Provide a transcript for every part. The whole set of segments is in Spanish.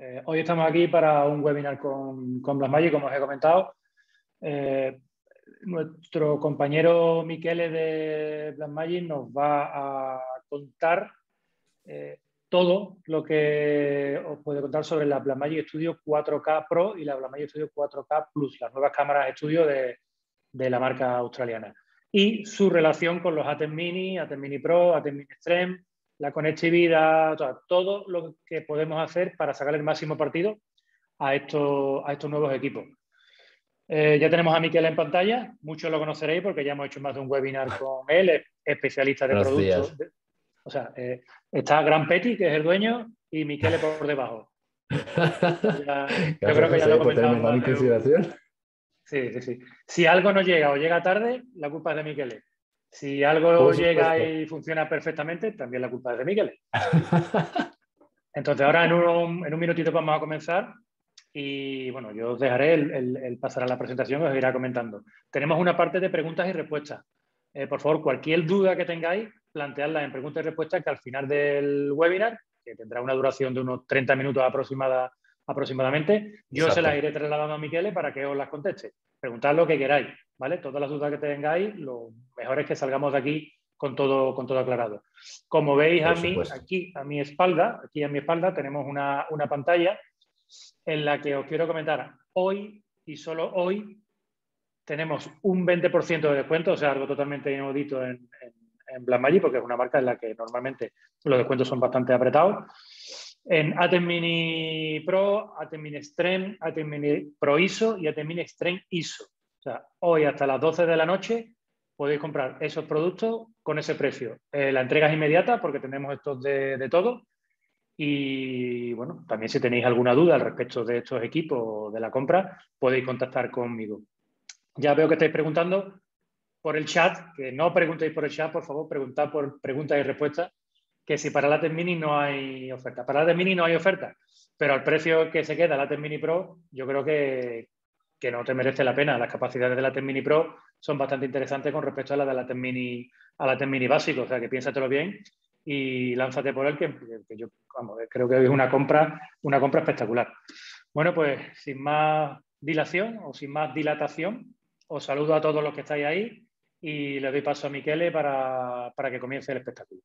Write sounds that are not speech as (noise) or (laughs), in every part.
Eh, hoy estamos aquí para un webinar con, con como os he comentado. Eh, nuestro compañero Miquele de Blackmagic nos va a contar eh, todo lo que os puede contar sobre la Blackmagic Studio 4K Pro y la Blackmagic Studio 4K Plus, las nuevas cámaras estudio de, de la marca australiana. Y su relación con los Atem Mini, Atem Mini Pro, Atem Mini Extreme, la conectividad, todo lo que podemos hacer para sacar el máximo partido a, estos, a estos nuevos equipos. Eh, ya tenemos a Miquel en pantalla, muchos lo conoceréis porque ya hemos hecho más de un webinar (laughs) con él, especialista de productos. O sea, eh, está Gran Petty, que es el dueño, y Miquel por debajo. (laughs) yo creo que ya lo comentamos. Sí, sí, sí. Si algo no llega o llega tarde, la culpa es de Miquel. Si algo llega y funciona perfectamente, también la culpa es de Miguel. (laughs) Entonces, ahora en un, minutito vamos a comenzar y bueno, yo os dejaré el, el, pasar a la presentación y os irá comentando. Tenemos una parte de preguntas y respuestas. Eh, por favor, cualquier duda que tengáis, planteadla en preguntas y respuestas que al final del webinar, que tendrá una duración de unos 30 minutos aproximada, aproximadamente, yo se las iré trasladando a Miquel para que os las conteste. Preguntad lo que queráis. Todas las dudas que tengáis, lo mejor es que salgamos de aquí con todo, con todo aclarado. Como veis a mí, aquí a mi espalda, aquí a mi espalda tenemos una, pantalla en la que os quiero comentar, hoy y solo hoy tenemos un 20% de descuento, o sea, algo totalmente inaudito en, en, en porque es una marca en la que normalmente los descuentos son bastante apretados. En Atem Mini Pro, Atem Mini Extreme, Atem Mini Pro ISO y Atem Mini Extreme ISO hoy hasta las 12 de la noche podéis comprar esos productos con ese precio. Eh, la entrega es inmediata porque tenemos estos de, todo. Y bueno, también si tenéis alguna duda al respecto de estos equipos de la compra, podéis contactar conmigo. Ya veo que estáis preguntando por el chat, que no preguntéis por el chat, por favor, preguntad por preguntas y respuestas, que si para la Mini no hay oferta. Para la Mini no hay oferta, pero al precio que se queda la Mini Pro, yo creo que, que no te merece la pena. Las capacidades de la Ten Pro son bastante interesantes con respecto a la de la a la Mini básico, o sea que piénsatelo bien y lánzate por él, que, que yo creo que es una compra, una compra espectacular. Bueno, pues sin más dilación o sin más dilatación, os saludo a todos los que estáis ahí y le doy paso a Miquele para que comience el espectáculo.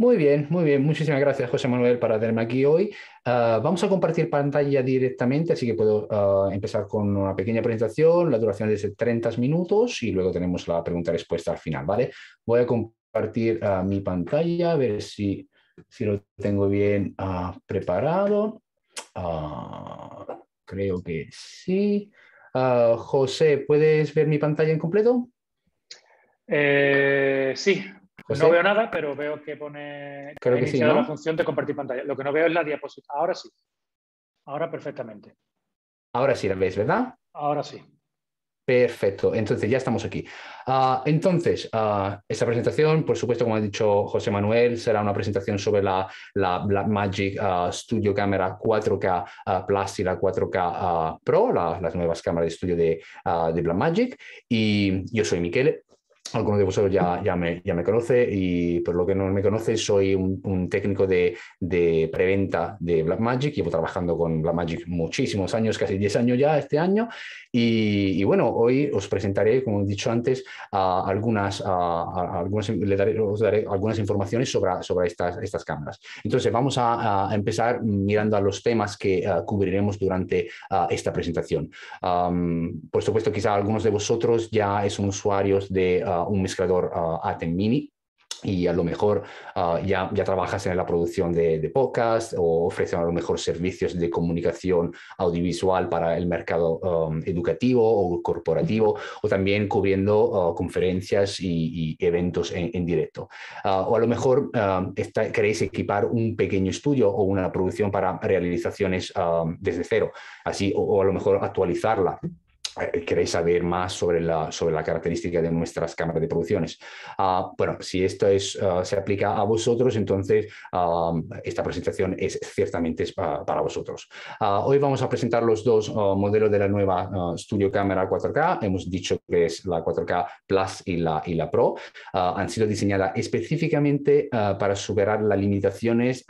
Muy bien, muy bien. Muchísimas gracias, José Manuel, para tenerme aquí hoy. Ah, vamos a compartir pantalla directamente, así que puedo ah, empezar con una pequeña presentación. La duración es de 30 minutos y luego tenemos la pregunta-respuesta al final, ¿vale? Voy a compartir ah, mi pantalla, a ver si, si lo tengo bien preparado. creo que sí. José, ¿puedes ver mi pantalla en completo? Eh, sí, pues no veo nada, pero veo que pone que la función de compartir pantalla. Lo que no veo es la diapositiva. Ahora sí. Ahora perfectamente. Ahora sí la veis, ¿verdad? Ahora sí. Perfecto, entonces ya estamos aquí. Ah, entonces, ah, esta presentación, por supuesto, como ha dicho José Manuel, será una presentación sobre la, la Blackmagic ah, Studio Camera 4K Plus y la 4K Pro, las nuevas cámaras de estudio de, de Blackmagic. Y yo soy Miquel algunos de vosotros ya, ya, me, ya me conoce y por lo que no me conoce soy un, técnico de, de, preventa de Blackmagic, llevo trabajando con Blackmagic muchísimos años, casi 10 años ya este año y, bueno, hoy os presentaré, como he dicho antes, a algunas, a, algunas le daré, os daré algunas informaciones sobre, sobre estas, estas cámaras. Entonces vamos a, empezar mirando a los temas que eh, cubriremos durante eh, esta presentación. por supuesto, quizá algunos de vosotros ya son usuarios de... Eh, Uh, un mezclador uh, Atem Mini y a lo mejor uh, ya, ya trabajas en la producción de, de podcast o ofrecen a lo mejor servicios de comunicación audiovisual para el mercado um, educativo o corporativo o también cubriendo conferencias y, eventos en, directo. o a lo mejor queréis equipar un pequeño estudio o una producción para realizaciones um, desde cero, así o a lo mejor actualizarla eh, queréis saber más sobre la, sobre la característica de nuestras cámaras de producciones. Ah, bueno, si esto es, ah, se aplica a vosotros, entonces ah, esta presentación es ciertamente es para, para vosotros. hoy vamos a presentar los dos modelos de la nueva Studio cámara 4K. Hemos dicho que es la 4K Plus y la, y la Pro. han sido diseñadas específicamente para superar las limitaciones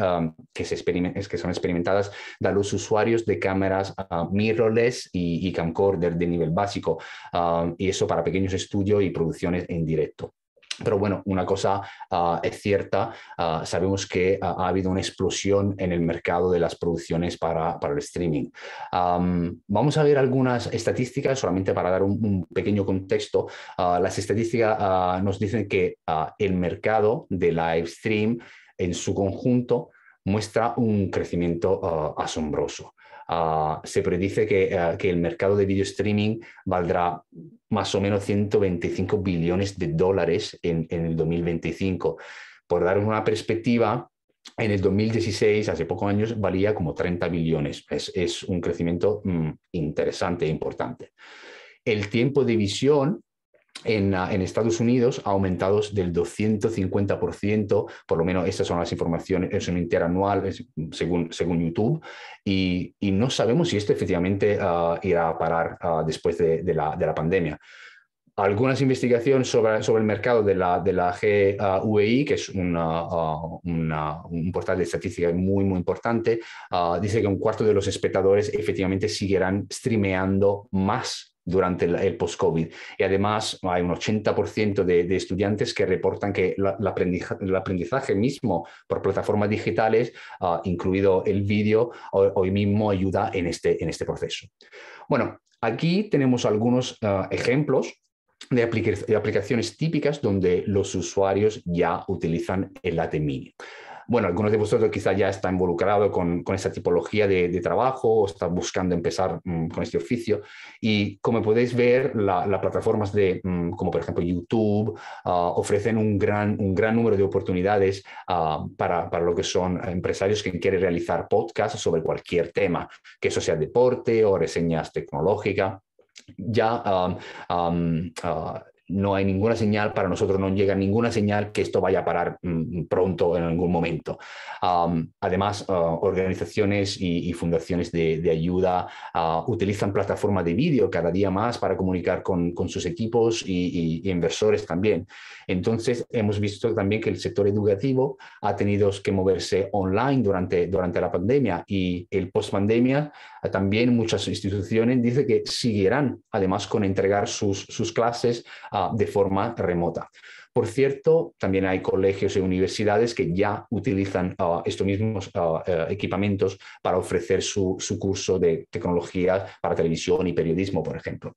que, se que son experimentadas de los usuarios de cámaras mirrorless y, y camcorder de nivel el básico, ah, y eso para pequeños estudios y producciones en directo. Pero bueno, una cosa ah, es cierta, ah, sabemos que ha habido una explosión en el mercado de las producciones para, para el streaming. vamos a ver algunas estadísticas, solamente para dar un, un pequeño contexto. las estadísticas nos dicen que el mercado de live stream en su conjunto muestra un crecimiento asombroso. Ah, se predice eh, que, el mercado de video streaming valdrá más o menos 125 billones de dólares en, el 2025. Por dar una perspectiva, en el 2016, hace pocos años, valía como 30 billones. Es, un crecimiento mm, interesante e importante. El tiempo de visión Ah, en, Estados Unidos aumentados del 250%, por lo menos estas son las informaciones, es un interanual según, según YouTube, y, no sabemos si esto efectivamente ah, irá a parar ah, después de, la, de, la, pandemia. Algunas investigaciones sobre, sobre el mercado de la, de la GUI, e que es una, un portal de estadística muy, muy importante, dice que un cuarto de los espectadores efectivamente seguirán streameando más durante el, post-COVID. Y además hay un 80% de, estudiantes que reportan que el aprendizaje mismo por plataformas digitales, ah, incluido el vídeo, hoy mismo ayuda este, en este, proceso. Bueno, aquí tenemos algunos ah, ejemplos de, aplicaciones típicas donde los usuarios ya utilizan el AT bueno, algunos de vosotros quizá ya está involucrado con, con esta tipología de, de, trabajo o está buscando empezar mm, con este oficio. Y como podéis ver, las plataformas de, mm, como por ejemplo YouTube ah, ofrecen un gran, un gran número de oportunidades ah, para, para, lo que son empresarios que quieren realizar podcasts sobre cualquier tema, que eso sea deporte o reseñas tecnológicas ya ah, no hay ninguna señal, para nosotros no llega ninguna señal que esto vaya a parar mm, mm, pronto en algún momento. además, ah, organizaciones y, fundaciones de, ayuda ah, utilizan plataformas de vídeo cada día más para comunicar con, sus equipos y, inversores también. Entonces, hemos visto también que el sector educativo ha tenido que moverse online durante, durante la pandemia y el post-pandemia ah, también muchas instituciones dicen que seguirán además con entregar sus, clases de forma remota. Por cierto, también hay colegios y universidades que ya utilizan estos mismos eh, equipamientos para ofrecer su, curso de tecnología para televisión y periodismo, por ejemplo.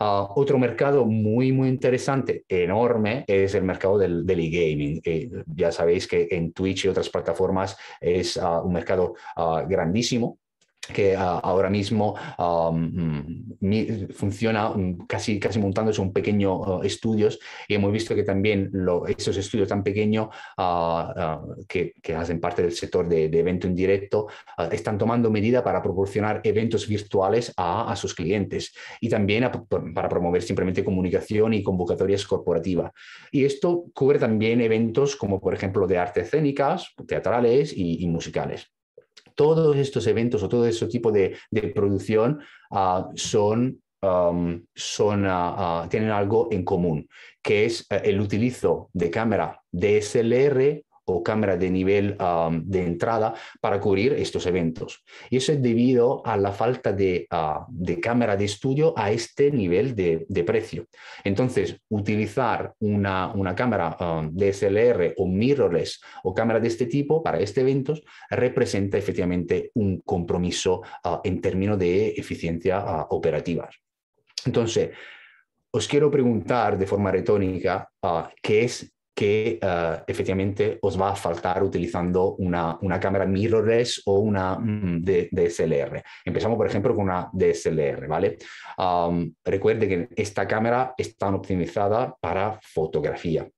Ah, otro mercado muy, muy interesante, enorme, es el mercado del, del e-gaming. Eh, ya sabéis que en Twitch y otras plataformas es ah, un mercado ah, grandísimo que ah, ahora mismo ah, mm, funciona casi, casi montándose un pequeño ah, estudios y hemos visto que también lo, esos estudios tan pequeños que, hacen parte del sector de, evento en directo están tomando medida para proporcionar eventos virtuales a, sus clientes y también para promover simplemente comunicación y convocatorias corporativas. Y esto cubre también eventos como por ejemplo de artes escénicas, teatrales y musicales todos estos eventos o todo ese tipo de, producción ah, son, ah, ah, tienen algo en común, que es eh, el utilizo de cámara DSLR o cámara de nivel de entrada para cubrir estos eventos. Y eso es debido a la falta de, cámara de estudio a este nivel de, precio. Entonces, utilizar una, cámara DSLR o mirrorless o cámara de este tipo para este eventos representa efectivamente un compromiso ah, en términos de eficiencia ah, operativa. Entonces, os quiero preguntar de forma retónica, ah, qué es que eh, efectivamente os va a faltar utilizando una, cámara mirrorless o una mm, DSLR. Empezamos, por ejemplo, con una DSLR, ¿vale? recuerde que esta cámara está optimizada para fotografía,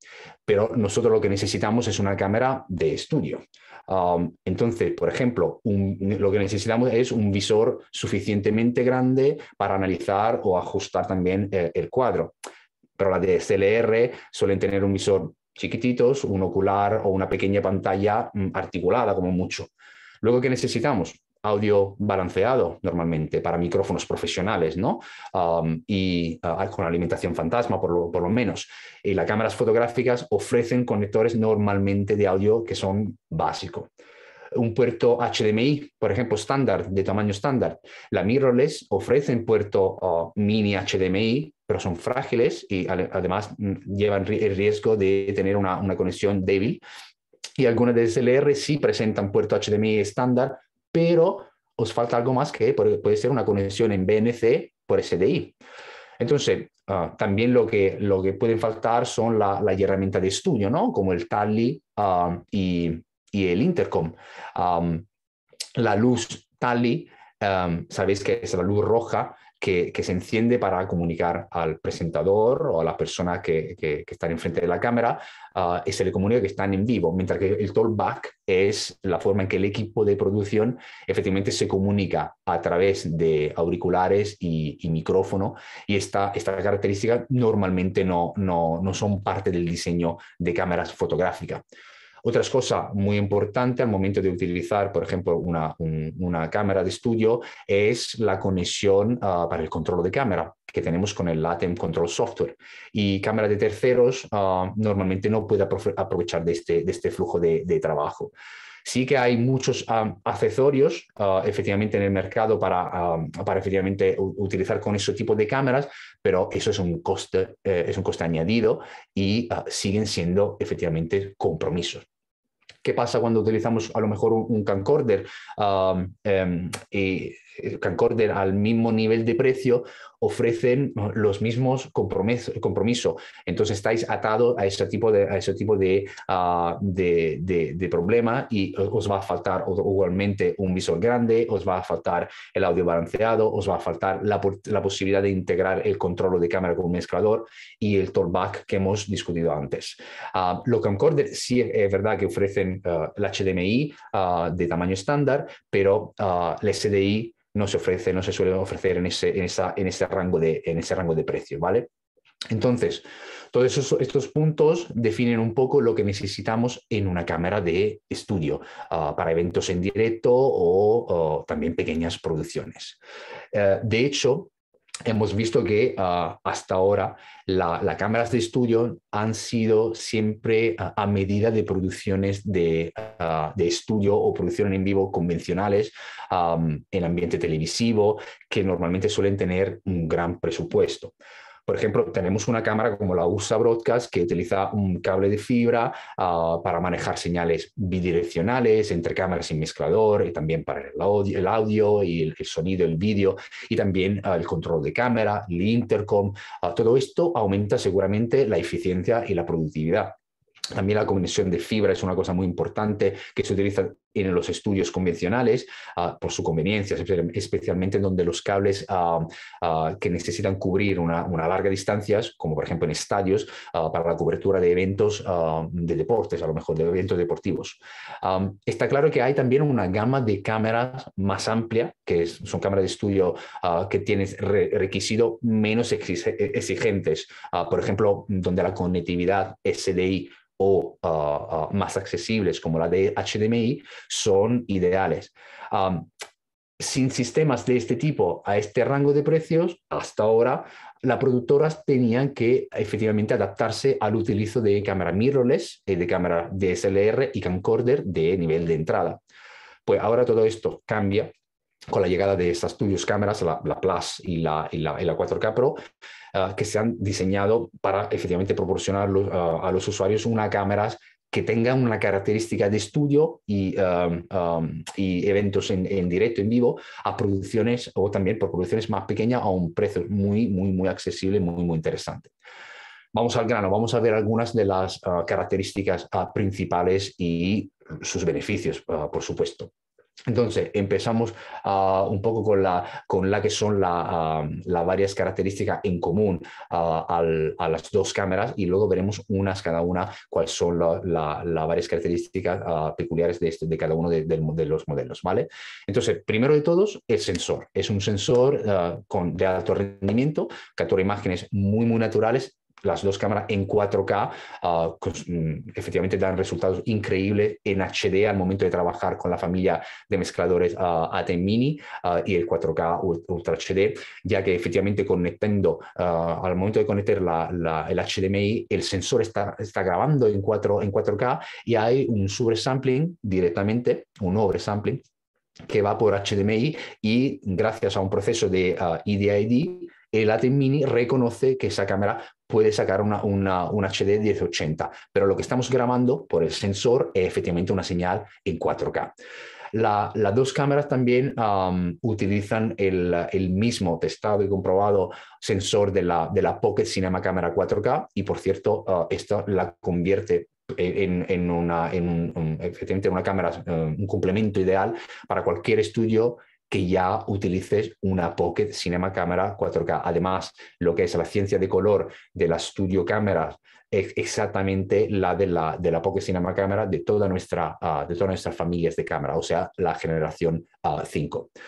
pero nosotros lo que necesitamos es una cámara de estudio. entonces, por ejemplo, lo que necesitamos es un visor suficientemente grande para analizar o ajustar también eh, el cuadro pero las DSLR suelen tener un visor chiquititos, un ocular o una pequeña pantalla mm, articulada como mucho. Luego, ¿qué necesitamos? Audio balanceado normalmente para micrófonos profesionales, ¿no? y ah, con alimentación fantasma, por lo, menos. Y las cámaras fotográficas ofrecen conectores normalmente de audio que son básicos. Un puerto HDMI, por ejemplo, estándar, de tamaño estándar. La mirrorless un puerto ah, mini HDMI pero son frágiles y además mm, llevan el riesgo de tener una, una conexión débil. Y algunas DSLR sí presentan puerto HDMI estándar, pero os falta algo más que puede ser una conexión en BNC por SDI. Entonces, ah, también lo que, lo que pueden faltar son las la herramientas de estudio, ¿no? Como el Tally ah, y, y, el Intercom. Ah, la luz Tally, sabéis que es la luz roja, que, se enciende para comunicar al presentador o a las personas que, que, que están enfrente de la cámara es ah, el se le comunica que están en vivo, mientras que el talkback es la forma en que el equipo de producción efectivamente se comunica a través de auriculares y, micrófono y esta, esta característica normalmente no son parte del diseño de cámaras fotográficas. Otra cosa muy importante al momento de utilizar, por ejemplo, una, cámara de estudio es la conexión ah, para el control de cámara que tenemos con el LATEM Control Software. Y cámara de terceros ah, normalmente no puede aprovechar este, de este, flujo de trabajo. Sí que hay muchos accesorios ah, efectivamente en el mercado para, para efectivamente utilizar con ese tipo de cámaras, pero eso es un coste, eh, es un coste añadido y ah, siguen siendo efectivamente compromisos. ¿Qué pasa cuando utilizamos a lo mejor un, un camcorder? Em, eh, Concorder al mismo nivel de precio, ofrecen los mismos compromisos. Compromiso. Entonces estáis atados a ese tipo de, a ese tipo de, ah, de, problema y eh, os va a faltar igualmente un visor grande, os va a faltar el audio balanceado, os va a faltar la, la posibilidad de integrar el control de cámara con un mezclador y el torback que hemos discutido antes. Ah, lo los sí es verdad que ofrecen ah, el HDMI de tamaño estándar, pero el SDI no se ofrece, no se suele ofrecer en ese, en en ese, rango, de, en ese rango de precio, ¿vale? Entonces, todos estos puntos definen un poco lo que necesitamos en una cámara de estudio ah, para eventos en directo o, también pequeñas producciones. Eh, de hecho, hemos visto que ah, hasta ahora las cámaras de estudio han sido siempre a medida de producciones ah, de, estudio o producciones en vivo convencionales en ambiente televisivo, que normalmente suelen tener un gran presupuesto. Por ejemplo, tenemos una cámara como la USA Broadcast que utiliza un cable de fibra ah, para manejar señales bidireccionales entre cámaras y mezclador y también para el audio, el audio y el, sonido, el vídeo y también ah, el control de cámara, el intercom. Ah, todo esto aumenta seguramente la eficiencia y la productividad. También la conexión de fibra es una cosa muy importante que se utiliza en los estudios convencionales ah, por su conveniencia, especialmente donde los cables ah, ah, que necesitan cubrir una, larga distancia, como por ejemplo en estadios, para la cobertura de eventos de deportes, a lo mejor de eventos deportivos. está claro que hay también una gama de cámaras más amplia, que son cámaras de estudio que tienen requisitos menos exigentes, por ejemplo, donde la conectividad SDI o ah, ah, más accesibles como la de HDMI son ideales. sin sistemas de este tipo a este rango de precios, hasta ahora las productoras tenían que efectivamente adaptarse al utilizo de cámara mirrorless, eh, de cámara DSLR y camcorder de nivel de entrada. Pues ahora todo esto cambia con la llegada de estas tuyas cámaras, la, Plus y la, 4K Pro, ah, que se han diseñado para efectivamente proporcionar ah, a los usuarios una cámara que tenga una característica de estudio y, eventos en, directo, en vivo, a producciones o también por producciones más pequeñas a un precio muy, muy, muy accesible, muy, muy interesante. Vamos al grano, vamos a ver algunas de las ah, características principales y sus beneficios, por supuesto. Entonces, empezamos ah, un poco con la, con la que son las ah, varias características en común ah, a las dos cámaras y luego veremos unas cada una cuáles son las varias características peculiares este, de, cada uno de, los modelos, ¿vale? Entonces, primero de todos, el sensor. Es un sensor con, de alto rendimiento, captura imágenes muy, muy naturales las dos cámaras en 4K ah, mm, efectivamente dan resultados increíbles en HD al momento de trabajar con la familia de mezcladores ah, ATEM Mini ah, y el 4K Ultra HD, ya que efectivamente conectando, al momento de conectar el HDMI, el sensor está, está grabando en, 4, en 4K y hay un sobresampling directamente, un oversampling que va por HDMI y gracias a un proceso de EDID el ATEM Mini reconoce que esa cámara puede sacar una, una, un HD 1080, pero lo que estamos grabando por el sensor es efectivamente una señal en 4K. La, las dos cámaras también utilizan el, el, mismo testado y comprobado sensor de la, de la Pocket Cinema Camera 4K y por cierto, ah, esto la convierte en, en, una, en efectivamente una cámara, eh, un complemento ideal para cualquier estudio que ya utilices una Pocket Cinema Camera 4K. Además, lo que es la ciencia de color de la Studio Camera es exactamente la de la, de la Pocket Cinema Camera de, toda nuestra, ah, de todas nuestras familias de cámara, o sea, la generación 5. Ah,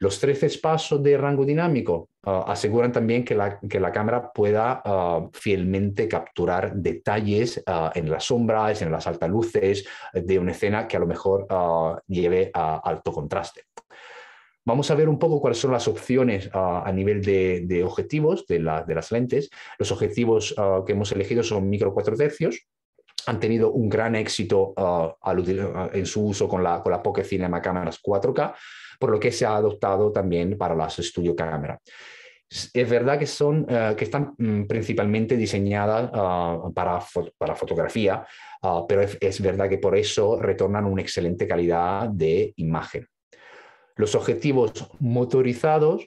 los 13 pasos de rango dinámico ah, aseguran también que la, la cámara pueda fielmente capturar detalles en las sombras, en las altas luces de una escena que a lo mejor lleve a alto contraste. Vamos a ver un poco cuáles son las opciones ah, a nivel de, objetivos de, las lentes. Los objetivos ah, que hemos elegido son micro 4 tercios. Han tenido un gran éxito ah, en su uso con la, Pocket Cinema Cámaras 4K, por lo que se ha adoptado también para las estudio cámara es verdad que, son, eh, que están mm, principalmente diseñadas para, para, fotografía, pero es, verdad que por eso retornan una excelente calidad de imagen. Los objetivos motorizados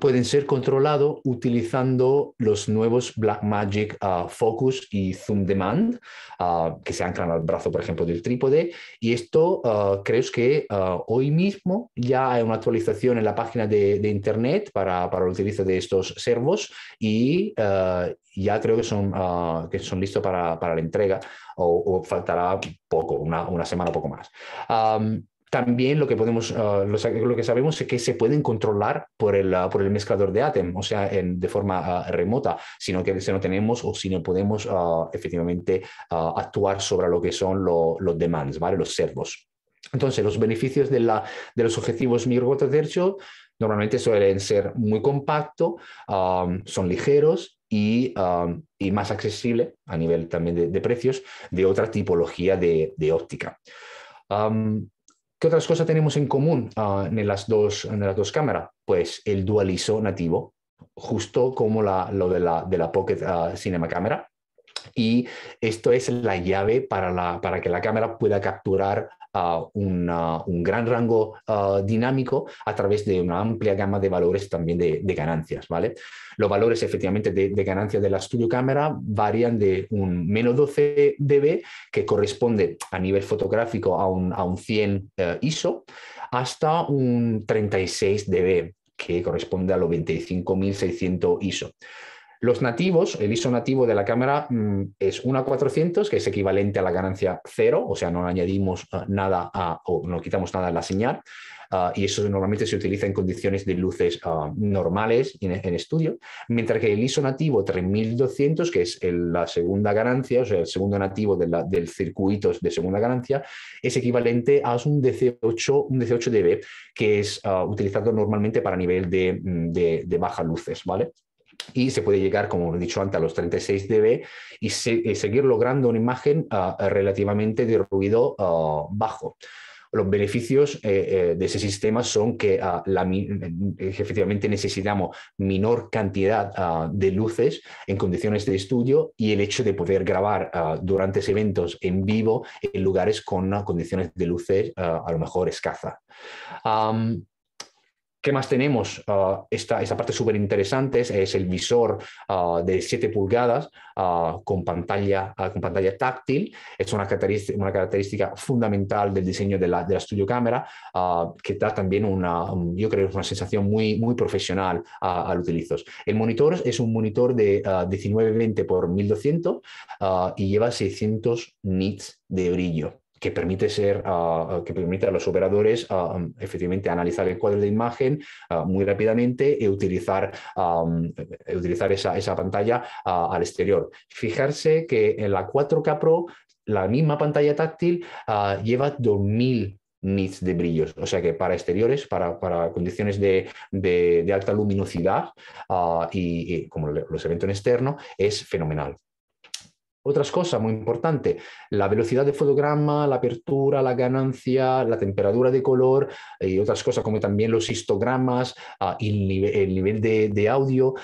pueden ser controlados utilizando los nuevos Blackmagic ah, Focus y Zoom Demand, ah, que se anclan al brazo, por ejemplo, del trípode. Y esto ah, creo que hoy mismo ya hay una actualización en la página de, Internet para, el utilizo de estos servos y ya creo que son, que son listos para, la entrega o, faltará poco, una, una, semana o poco más también lo que podemos, ah, lo, que sabemos es que se pueden controlar por el, ah, por el mezclador de Atem, o sea, en, de forma ah, remota, sino que si no tenemos o si no podemos efectivamente actuar sobre lo que son los demands, ¿vale? Los servos. Entonces, los beneficios de, la, de los objetivos de hecho normalmente suelen ser muy compactos, son ligeros y, más accesible a nivel también de, precios de otra tipología de, óptica. ¿Qué otras cosas tenemos en común ah, en, las dos, en las dos cámaras? Pues el dualizo nativo, justo como la, lo de la, de la Pocket ah, Cinema Camera. Y esto es la llave para, la, para que la cámara pueda capturar un gran rango ah, dinámico a través de una amplia gama de valores también de, ganancias. ¿vale? Los valores efectivamente de, de ganancia de la estudio Cámara varían de un menos 12 dB, que corresponde a nivel fotográfico a un, 100 eh, ISO, hasta un 36 dB, que corresponde a los 25.600 ISO. Los nativos, el ISO nativo de la cámara mm, es 1 a 400, que es equivalente a la ganancia cero, o sea, no añadimos eh, nada a, o no quitamos nada a la señal, eh, y eso normalmente se utiliza en condiciones de luces eh, normales en, estudio, mientras que el ISO nativo 3200, que es la segunda ganancia, o sea, el segundo nativo del circuito de segunda ganancia, es equivalente a un 18, un 18 dB, que es utilizado normalmente para nivel de, mm, baja luces, ¿vale? y se puede llegar, como he dicho antes, a los 36 dB y, eh, seguir logrando una imagen ah, eh, relativamente de ruido ah, bajo. Los beneficios eh, de ese sistema son que ah, efectivamente necesitamos menor cantidad de luces en condiciones de estudio y el hecho de poder grabar durante eventos en vivo en lugares con condiciones de luces a lo mejor escasa. ¿Qué más tenemos? Ah, esta, parte súper interesante es, el visor ah, de 7 pulgadas ah, con, pantalla, con pantalla táctil. Es una característica, fundamental del diseño de la, de la que da también una, yo creo, una sensación muy, muy profesional al utilizos. El monitor es un monitor de 1920 por 1200 y lleva 600 nits de brillo que permite, ser, ah, ah, que permite a los operadores ah, um, efectivamente analizar el cuadro de imagen muy rápidamente y utilizar, um, eh, utilizar esa, esa pantalla al exterior. Fijarse que en la 4K Pro, la misma pantalla táctil lleva 2000 nits de brillos. O sea que para exteriores, para, condiciones de, alta luminosidad y, como los eventos en externo, es fenomenal. Otras cosas muy importantes, la velocidad de fotograma, la apertura, la ganancia, la temperatura de color eh, y otras cosas como también los histogramas, ah, y el, nivel, de, audio,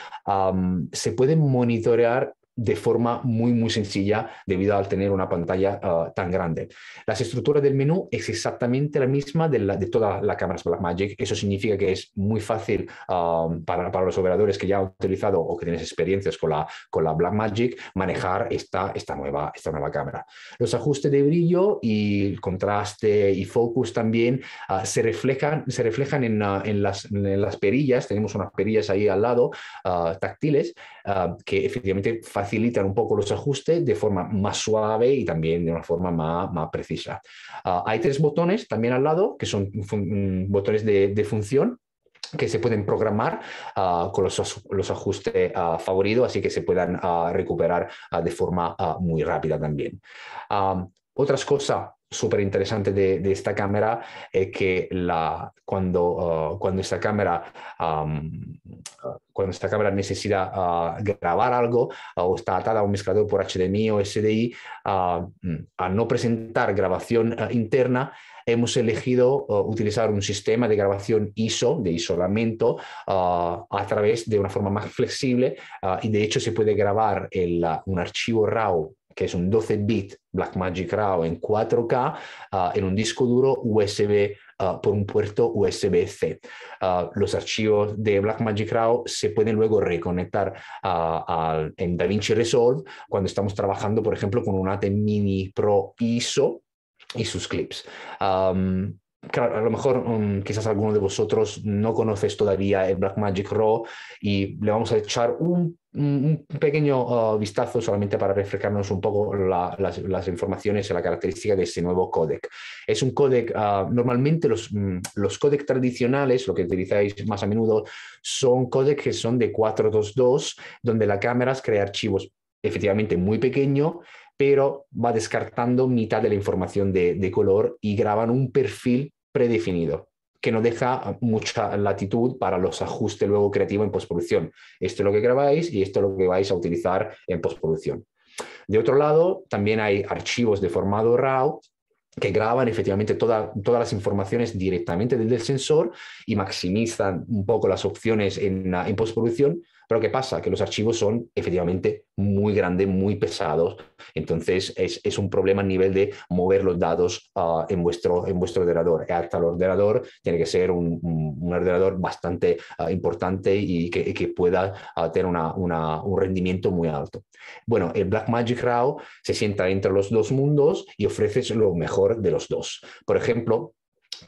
se pueden monitorear de forma muy, muy sencilla debido al tener una pantalla ah, tan grande. Las estructuras del menú es exactamente la misma de, la, de todas las cámaras Blackmagic. Eso significa que es muy fácil ah, para, para, los operadores que ya han utilizado o que tienen experiencias con la, con la Blackmagic manejar esta, esta, nueva, esta nueva cámara. Los ajustes de brillo y contraste y focus también ah, se reflejan, se reflejan en, en, las, en, las, perillas. Tenemos unas perillas ahí al lado táctiles que efectivamente facilitan un poco los ajustes de forma más suave y también de una forma más, más precisa. Ah, hay tres botones también al lado, que son mm, botones de, función que se pueden programar ah, con los, los ajustes ah, favoritos, así que se puedan recuperar de forma muy rápida también. otras cosas súper interesante de, esta cámara es eh, que la, cuando, ah, cuando, esta cámara, cuando esta cámara necesita ah, grabar algo ah, o está atada a un mezclador por HDMI o SDI, mm, a no presentar grabación interna, hemos elegido utilizar un sistema de grabación ISO, de isolamiento, a través de una forma más flexible y de hecho se puede grabar el, un archivo RAW que es un 12 bit Blackmagic RAW en 4K ah, en un disco duro USB ah, por un puerto USB-C. Ah, los archivos de Blackmagic RAW se pueden luego reconectar en DaVinci Resolve cuando estamos trabajando, por ejemplo, con un ATEM Mini Pro ISO y sus clips claro, a lo mejor mm, quizás alguno de vosotros no conoces todavía el Blackmagic Raw y le vamos a echar un, pequeño uh, vistazo solamente para refrescarnos un poco las, informaciones y la característica de este nuevo codec. Es un codec, uh, normalmente los, mm, los tradicionales, lo que utilizáis más a menudo, son codecs que son de 422, donde la cámara crea archivos efectivamente muy pequeños pero va descartando mitad de la información de, color y graban un perfil predefinido que no deja mucha latitud para los ajustes luego creativos en postproducción. Esto es lo que grabáis y esto es lo que vais a utilizar en postproducción. De otro lado, también hay archivos de formato RAW que graban efectivamente todas las informaciones directamente desde el sensor y maximizan un poco las opciones en postproducción pero que pasa? Que los archivos son efectivamente muy grandes, muy pesados. Entonces es, es un problema a nivel de mover los datos ah, en, vuestro, en vuestro ordenador. Hasta el ordenador tiene que ser un, un, ordenador bastante ah, importante y que, que pueda ah, tener una, una, un rendimiento muy alto. Bueno, el Blackmagic RAW se sienta entre los dos mundos y ofrece lo mejor de los dos. Por ejemplo,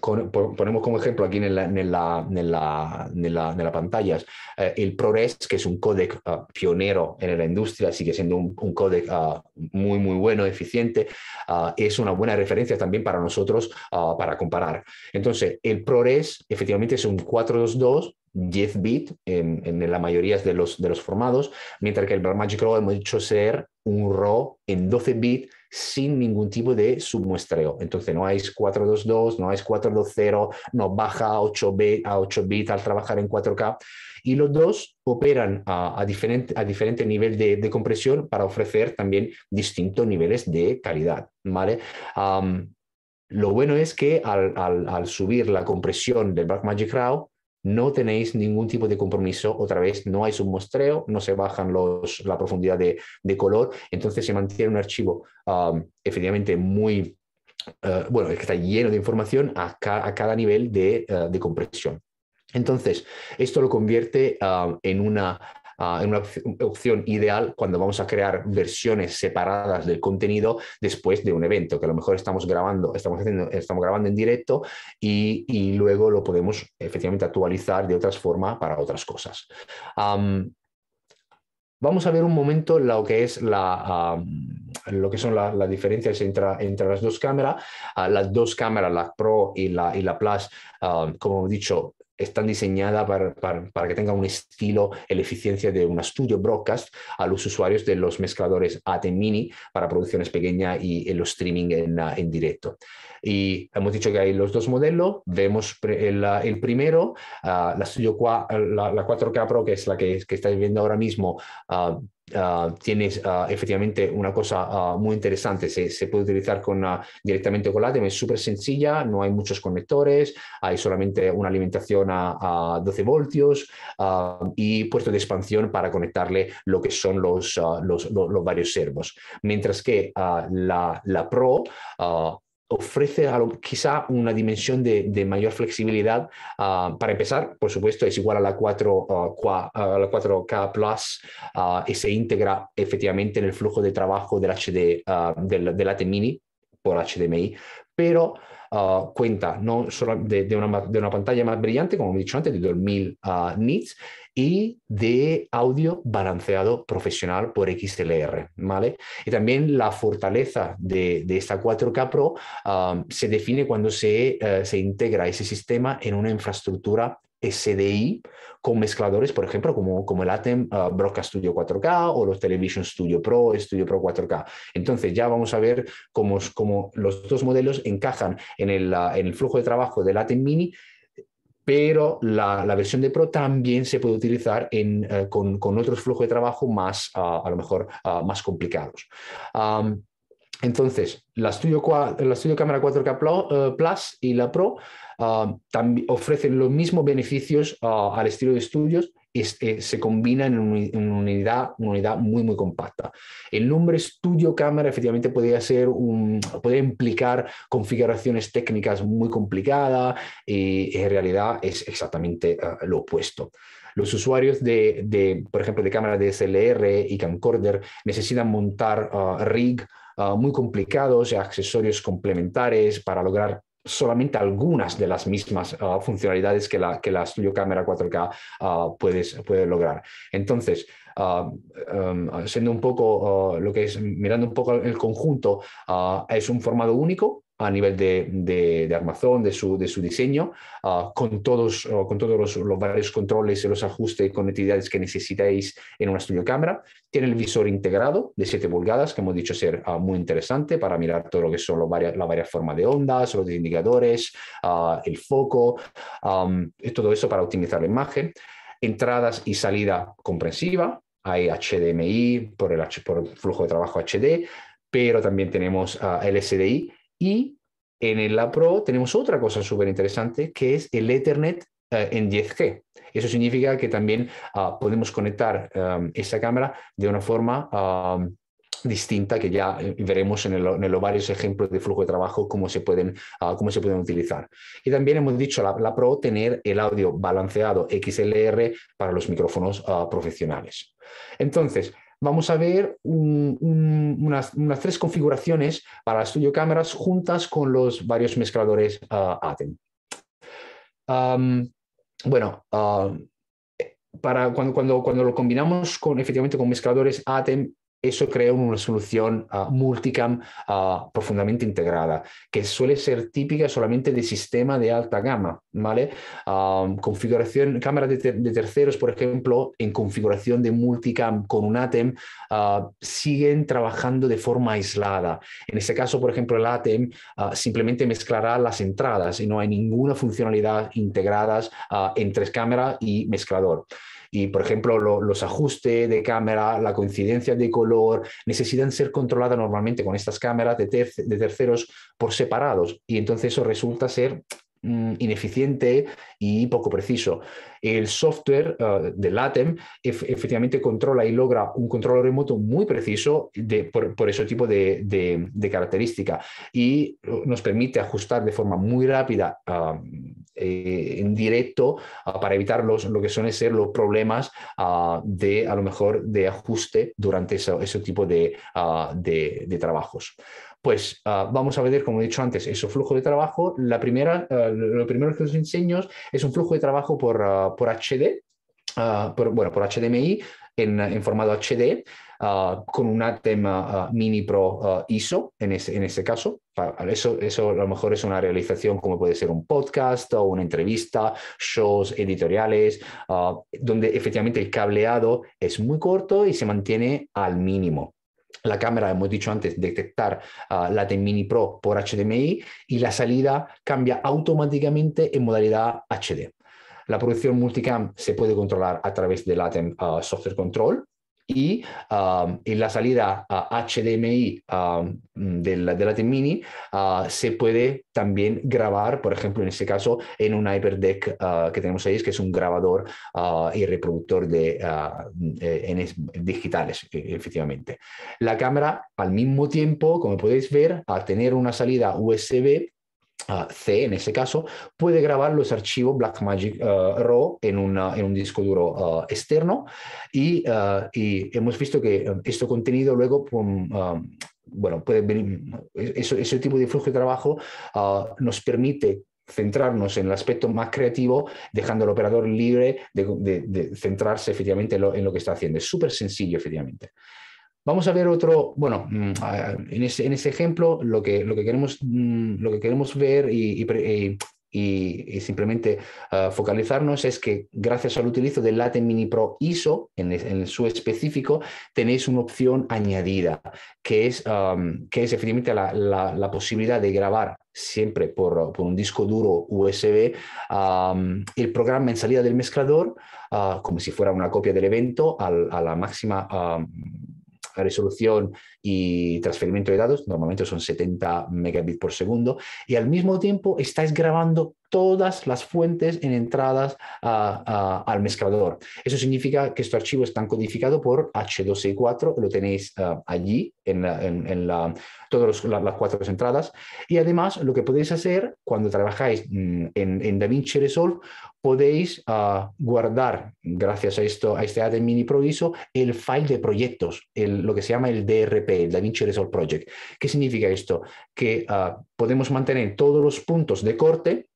ponemos como ejemplo aquí en la, en la, en la, en la, la pantalla eh, el ProRes, que es un códec ah, pionero en la industria, sigue siendo un, códec ah, muy, muy bueno, eficiente, ah, es una buena referencia también para nosotros para comparar. Entonces, el ProRes efectivamente es un 422 10 bit en, en, la mayoría de los, de los formados, mientras que el Blackmagic Raw hemos dicho ser un RAW en 12 bit sin ningún tipo de submuestreo. Entonces no hay 422, no hay 420, no baja a 8 bits, a 8 bit al trabajar en 4K. Y los dos operan a, diferente, a nivel de, compresión para ofrecer también distintos niveles de calidad. ¿vale? lo bueno es que al, subir la compresión del Blackmagic RAW, no tenéis ningún tipo de compromiso, otra vez no hay submostreo, no se bajan los, la profundidad de, color, entonces se mantiene un archivo efectivamente muy, eh, bueno, que está lleno de información a, cada nivel de, eh, de compresión. Entonces, esto lo convierte en una una opción ideal cuando vamos a crear versiones separadas del contenido después de un evento, que a lo mejor estamos grabando, estamos estamos grabando en directo y, luego lo podemos efectivamente actualizar de otras formas para otras cosas. Vamos a ver un momento lo que es la, lo que son las diferencias entre, las dos cámaras. Ah, las dos cámaras, la Pro y la, y la Plus, ah, como he dicho, están diseñadas para, que tenga un estilo, la eficiencia de un estudio broadcast a los usuarios de los mezcladores ATEM Mini para producciones pequeñas y, el los streaming ah, en, directo. Y hemos dicho que hay los dos modelos. Vemos ah, el, primero, ah, la, 4, la, k Pro, que es la que, estáis viendo ahora mismo, Uh, tienes ah, efectivamente una cosa ah, muy interesante. Se, puede utilizar con, directamente con LATEM, es súper sencilla, no hay muchos conectores, hay solamente una alimentación a, 12 voltios y puesto de expansión para conectarle lo que son los, los, los, varios servos. Mientras que la, la, Pro ofrece quizá una dimensión de, mayor flexibilidad. Ah, para empezar, por supuesto, es igual a la, 4, ah, k Plus ah, y se integra efectivamente en el flujo de trabajo del HD, Mini por HDMI, pero cuenta ¿no? De, de, una, pantalla más brillante, como he dicho antes, de 2000 ah, nits, y de audio balanceado profesional por XLR. ¿vale? Y también la fortaleza de, esta 4K Pro ah, se define cuando se, eh, se integra ese sistema en una infraestructura SDI con mezcladores, por ejemplo, como, el Atem ah, Broadcast Studio 4K o los Television Studio Pro, Studio Pro 4K. Entonces ya vamos a ver cómo, los dos modelos encajan ah, en el, flujo de trabajo del Atem Mini pero la, versión de Pro también se puede utilizar eh, con, otros flujos de trabajo más, ah, a lo mejor, más complicados. entonces, la Studio, la Studio Camera 4K eh, Plus y la Pro Ah, ofrecen los mismos beneficios ah, al estilo de estudios y eh, se combina en, una, unidad, unidad, muy, muy compacta. El nombre estudio-cámara efectivamente podría ser un, puede implicar configuraciones técnicas muy complicadas y en realidad es exactamente ah, lo opuesto los usuarios de, por ejemplo, de cámaras de SLR y camcorder necesitan montar rig muy complicados y accesorios complementares para lograr solamente algunas de las mismas ah, funcionalidades que la, que la Studio Camera 4K ah, puedes, puede lograr. Entonces, ah, em, siendo un poco lo que es, mirando un poco el conjunto, es un formato único a nivel de, de, armazón, de su, de su diseño, ah, con todos, ah, con todos los, varios controles y los ajustes y conectividades que necesitáis en una estudio cámara. Tiene el visor integrado de 7 pulgadas, que hemos dicho ser ah, muy interesante para mirar todo lo que son varias, las varias formas de ondas, los indicadores, el foco, todo eso para optimizar la imagen. Entradas y salida comprensiva, hay HDMI por el, por flujo de trabajo HD, pero también tenemos el SDI, y en el Pro tenemos otra cosa súper interesante que es el Ethernet eh, en 10G. Eso significa que también ah, podemos conectar eh, esa esta cámara de una forma ah, distinta que ya eh, veremos en, los varios ejemplos de flujo de trabajo cómo se pueden, ah, cómo se pueden utilizar. Y también hemos dicho la, la, Pro tener el audio balanceado XLR para los micrófonos profesionales. Entonces, vamos a ver unas, tres configuraciones para las estudio cámaras juntas con los varios mezcladores ah, Atem. bueno, ah, eh, para cuando, cuando, cuando, lo combinamos con, efectivamente con mezcladores ATEM eso crea una solución ah, multicam ah, profundamente integrada, que suele ser típica solamente de sistema de alta gama, ¿vale? Ah, configuración, cámaras de, terceros, por ejemplo, en configuración de multicam con un ATEM, siguen trabajando de forma aislada. En este caso, por ejemplo, el ATEM simplemente mezclará las entradas y no hay ninguna funcionalidad integrada entre cámara y mezclador. Y, por ejemplo, los ajustes de cámara, la coincidencia de color, necesitan ser controladas normalmente con estas cámaras de, de terceros por separados. Y entonces eso resulta ser Mm, ineficiente y poco preciso. El software eh, de LATEM efectivamente controla y logra un control remoto muy preciso por, ese tipo de, de, característica y eh, nos permite ajustar de forma muy rápida eh, en directo para evitar los, lo que suelen ser los problemas de a lo mejor de ajuste durante ese tipo de, de trabajos. Pues ah, vamos a ver, como he dicho antes, eso, flujo de trabajo. La primera, ah, lo primero que os enseño es un flujo de trabajo por, ah, por HD, bueno, por HDMI en, formato HD, con un ATEM Mini Pro ISO, en ese, caso. Eso, eso a lo mejor es una realización como puede ser un podcast o una entrevista, shows editoriales, donde efectivamente el cableado es muy corto y se mantiene al mínimo la cámara, hemos dicho antes, detectar ah, la Mini Pro por HDMI y la salida cambia automáticamente en modalidad HD. La producción multicam se puede controlar a través del ATEM ah, Software Control, y, en la salida HDMI de, la, de mini ah, se puede también grabar, por ejemplo, en este caso, en un HyperDeck ah, que tenemos ahí, que es un grabador ah, y reproductor de, e, digitales, e, efectivamente. La cámara, al mismo tiempo, como podéis ver, al tener una salida USB, C en ese caso, puede grabar los archivos Blackmagic eh, RAW en, en, un disco duro eh, externo eh, y, hemos visto que este contenido luego bueno, puede venir, ese tipo de flujo de trabajo nos permite centrarnos en el aspecto más creativo, dejando al operador libre de, centrarse efectivamente en lo, que está haciendo. Es súper sencillo, efectivamente. Vamos a ver otro, bueno, mm, en ese, en ese ejemplo lo que, lo, que queremos, mm, lo que queremos ver y, y, simplemente ah, focalizarnos es que gracias al utilizo del Latte Mini Pro ISO, en, en su específico, tenéis una opción añadida, que es, que es efectivamente la, la, posibilidad de grabar siempre por, por, un disco duro USB el programa en salida del mezclador, ah, como si fuera una copia del evento, a la máxima resolución y transferimiento de datos, normalmente son 70 megabits por segundo, y al mismo tiempo estáis grabando todas las fuentes en entradas al mezclador. Eso significa que estos archivos están codificados por H264, lo tenéis ah, allí en, en, la, todas las cuatro entradas. Y además, lo que podéis hacer cuando trabajáis mm, en, en DaVinci Resolve, podéis ah, guardar, gracias a, esto, a este admin proviso, el file de proyectos, el, lo que se llama el DRP, el DaVinci Resolve Project. ¿Qué significa esto? Que ah, podemos mantener todos los puntos de corte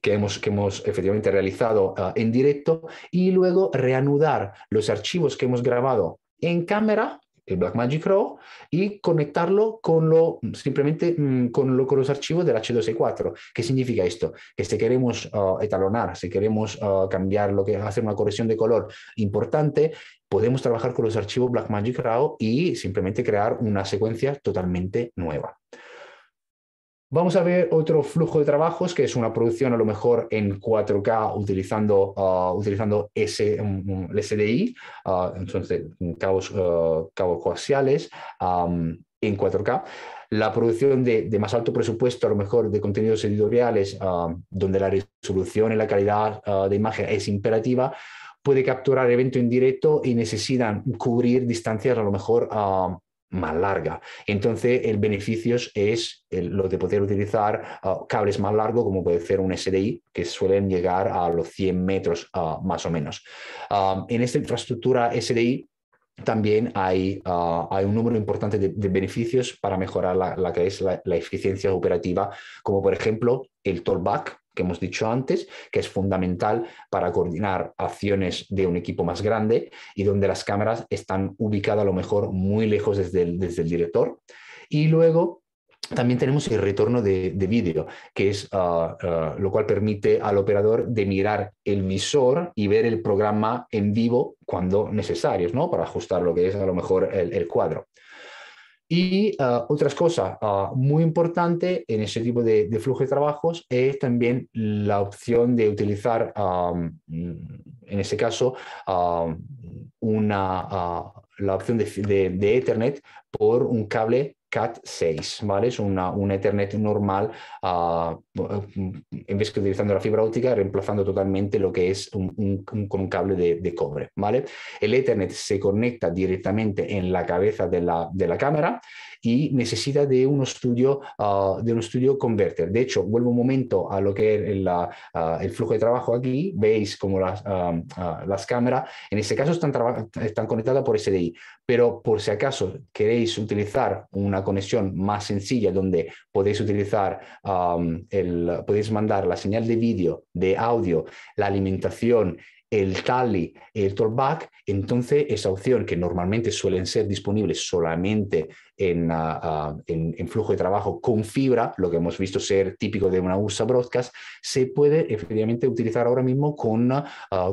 que hemos, que hemos efectivamente realizado ah, en directo y luego reanudar los archivos que hemos grabado en cámara el Blackmagic Raw y conectarlo con lo, simplemente mm, con, los archivos del h 2 4 ¿Qué significa esto? Que si queremos uh, etalonar, si queremos uh, cambiar lo que hacer una corrección de color importante, podemos trabajar con los archivos Blackmagic RAW y simplemente crear una secuencia totalmente nueva. Vamos a ver otro flujo de trabajos que es una producción a lo mejor en 4K utilizando, ah, utilizando ese, el SDI, ah, entonces cabos, ah, coaxiales en 4K. La producción de, de, más alto presupuesto, a lo mejor de contenidos editoriales, donde la resolución y la calidad de imagen es imperativa, puede capturar evento en directo y necesitan cubrir distancias a lo mejor más larga. Entonces, el beneficio es lo de poder utilizar ah, cables más largos, como puede ser un SDI, que suelen llegar a los 100 metros ah, más o menos. Ah, en esta infraestructura SDI también hay, un número importante de, beneficios para mejorar la, que es la, eficiencia operativa, como por ejemplo el tollback, que hemos dicho antes, que es fundamental para coordinar acciones de un equipo más grande y donde las cámaras están ubicadas a lo mejor muy lejos desde el, director. Y luego también tenemos el retorno de, vídeo, que es ah, ah, lo cual permite al operador de mirar el visor y ver el programa en vivo cuando necesarios, ¿no? Para ajustar lo que es a lo mejor el cuadro. Y ah, otras cosas ah, muy importante en ese tipo de, flujo de trabajos es también la opción de utilizar, ah, en ese caso, una, la opción de, Ethernet por un cable Cat6, ¿vale? Es una, Ethernet normal, ah, eh, en vez que utilizando la fibra óptica, reemplazando totalmente lo que es un, un, cable de, cobre, ¿vale? El Ethernet se conecta directamente en la cabeza de la, de la cámara y necesita de un estudio, ah, de un estudio converter. De hecho, vuelvo un momento a lo que es ah, el, flujo de trabajo aquí. Veis como las, ah, las cámaras, en este caso están, están conectadas por SDI, pero por si acaso queréis utilizar una conexión más sencilla donde podéis utilizar, el, podéis mandar la señal de vídeo, de audio, la alimentación, el tally, el tollback, entonces esa opción que normalmente suelen ser disponibles solamente ah, ah, en, en, flujo de trabajo con fibra, lo que hemos visto ser típico de una USA broadcast, se puede efectivamente utilizar ahora mismo con, ah,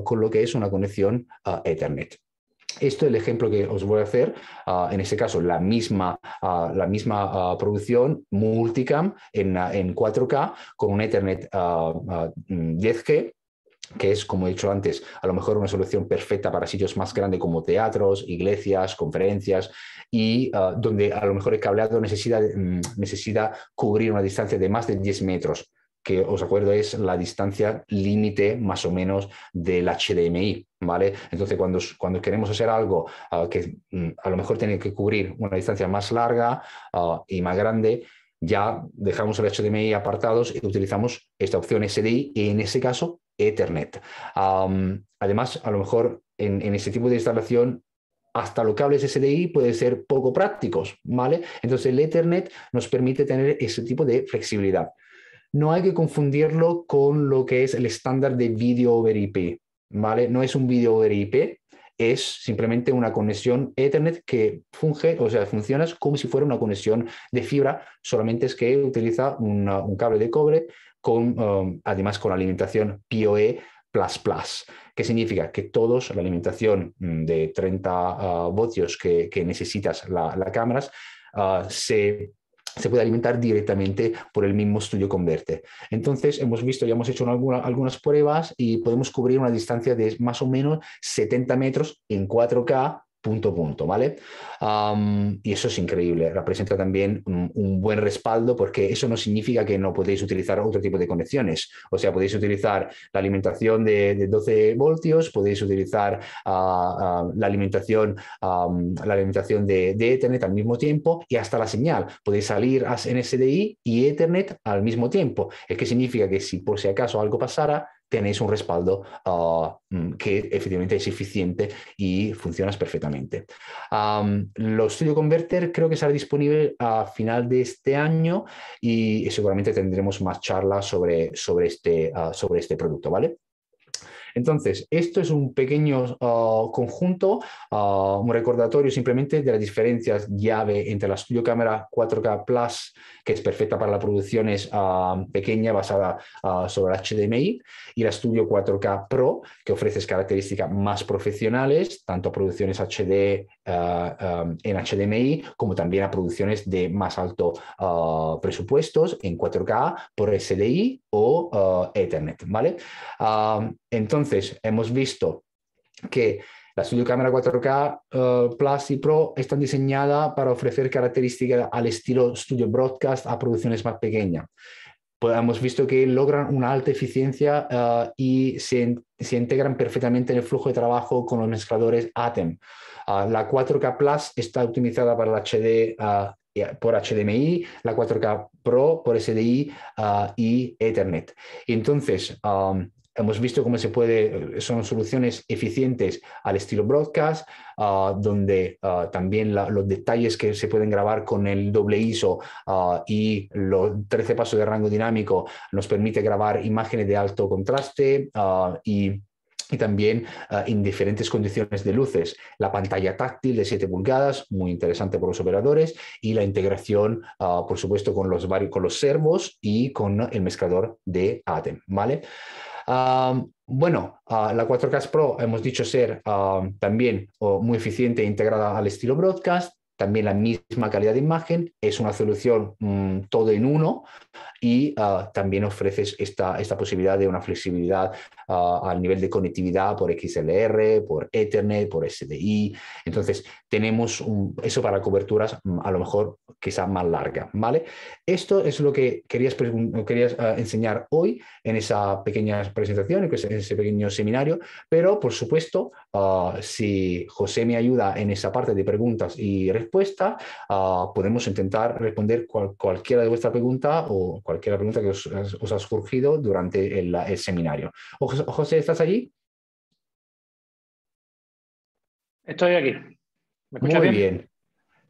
con lo que es una conexión Ethernet. Esto es el ejemplo que os voy a hacer. en este caso, la misma, la misma producción multicam en, en, 4K con un Ethernet 10G que es, como he dicho antes, a lo mejor una solución perfecta para sitios más grandes como teatros, iglesias, conferencias, y ah, donde a lo mejor el cableado necesita, mm, necesita cubrir una distancia de más de 10 metros, que os acuerdo es la distancia límite más o menos del HDMI, ¿vale? Entonces, cuando, cuando queremos hacer algo ah, que mm, a lo mejor tiene que cubrir una distancia más larga ah, y más grande, ya dejamos el HDMI apartados y utilizamos esta opción SDI y en ese caso Ethernet. además, a lo mejor en, en ese tipo de instalación hasta los cables SDI pueden ser poco prácticos, ¿vale? Entonces el Ethernet nos permite tener ese tipo de flexibilidad. No hay que confundirlo con lo que es el estándar de video over IP, ¿vale? No es un video over IP, es simplemente una conexión Ethernet que funge, o sea, funciona como si fuera una conexión de fibra, solamente es que utiliza un cable de cobre Um, además con alimentación POE que significa que todos, la alimentación mm, de 30 uh, que, necesitas la, cámaras, uh, se puede alimentar directamente por el mismo estudio Converte. Entonces, hemos visto, ya hemos hecho algunas pruebas y podemos cubrir una distancia de más o menos 70 metros en 4K punto punto, ¿vale? y eso es increíble, representa también mm, un, buen respaldo porque eso no significa que no podéis utilizar otro tipo de conexiones, o sea, podéis utilizar la alimentación de, 12 voltios, podéis utilizar ah, ah, la alimentación, la alimentación de, de, Ethernet al mismo tiempo y hasta la señal, podéis salir a SDI y Ethernet al mismo tiempo, es que significa que si por si acaso algo pasara, tenéis un respaldo ah, mm, que efectivamente es eficiente y funciona perfectamente. los Studio Converter creo que será disponible a final de este año y seguramente tendremos más charlas sobre, sobre, este, ah, sobre este producto, ¿vale? Entonces, esto es un pequeño ah, conjunto, ah, un recordatorio simplemente de las diferencias llave entre la Studio Camera 4K Plus, que es perfecta para las producciones ah, pequeñas basada sobre HDMI, y la Studio 4K Pro, que ofrece características más profesionales, tanto producciones HD, eh, eh, en HDMI, como también a producciones de más alto presupuesto eh, presupuestos en 4K por SDI o Ethernet. ¿vale? entonces, hemos visto que la Studio Camera 4K Plus y Pro están diseñadas para ofrecer características al estilo Studio Broadcast a producciones más pequeñas. Pues, hemos visto que logran una alta eficiencia y se, se, integran perfectamente en el flujo de trabajo con los mezcladores ATEM la 4K Plus está optimizada para ah, la HD por HDMI, la 4K Pro por SDI ah, y Ethernet. Entonces, hemos visto cómo se puede, son soluciones eficientes al estilo broadcast, ah, donde también los detalles que se pueden grabar con el doble ISO y los 13 pasos de rango dinámico nos permite grabar imágenes de alto contraste y y también ah, en diferentes condiciones de luces. La pantalla táctil de 7 pulgadas, muy interesante por los operadores, y la integración, ah, por supuesto, con los, con servos y con el mezclador de Atem. ¿vale? bueno, ah, la 4K Pro hemos dicho ser también muy eficiente e integrada al estilo broadcast, también la misma calidad de imagen, es una solución mm, todo en uno y ah, también ofreces esta, esta posibilidad de una flexibilidad ah, al nivel de conectividad por XLR, por Ethernet, por SDI. Entonces, tenemos eso para coberturas mm, a lo mejor quizá más larga, ¿vale? Esto es lo que querías, querías ah, enseñar hoy en esa pequeña presentación, en ese pequeño seminario, pero por supuesto, si José me ayuda en esa parte de preguntas y respuestas, podemos intentar responder cualquiera de vuestras preguntas o cualquier pregunta que os, ha surgido durante el, seminario. José, ¿estás allí? Estoy aquí. Muy bien?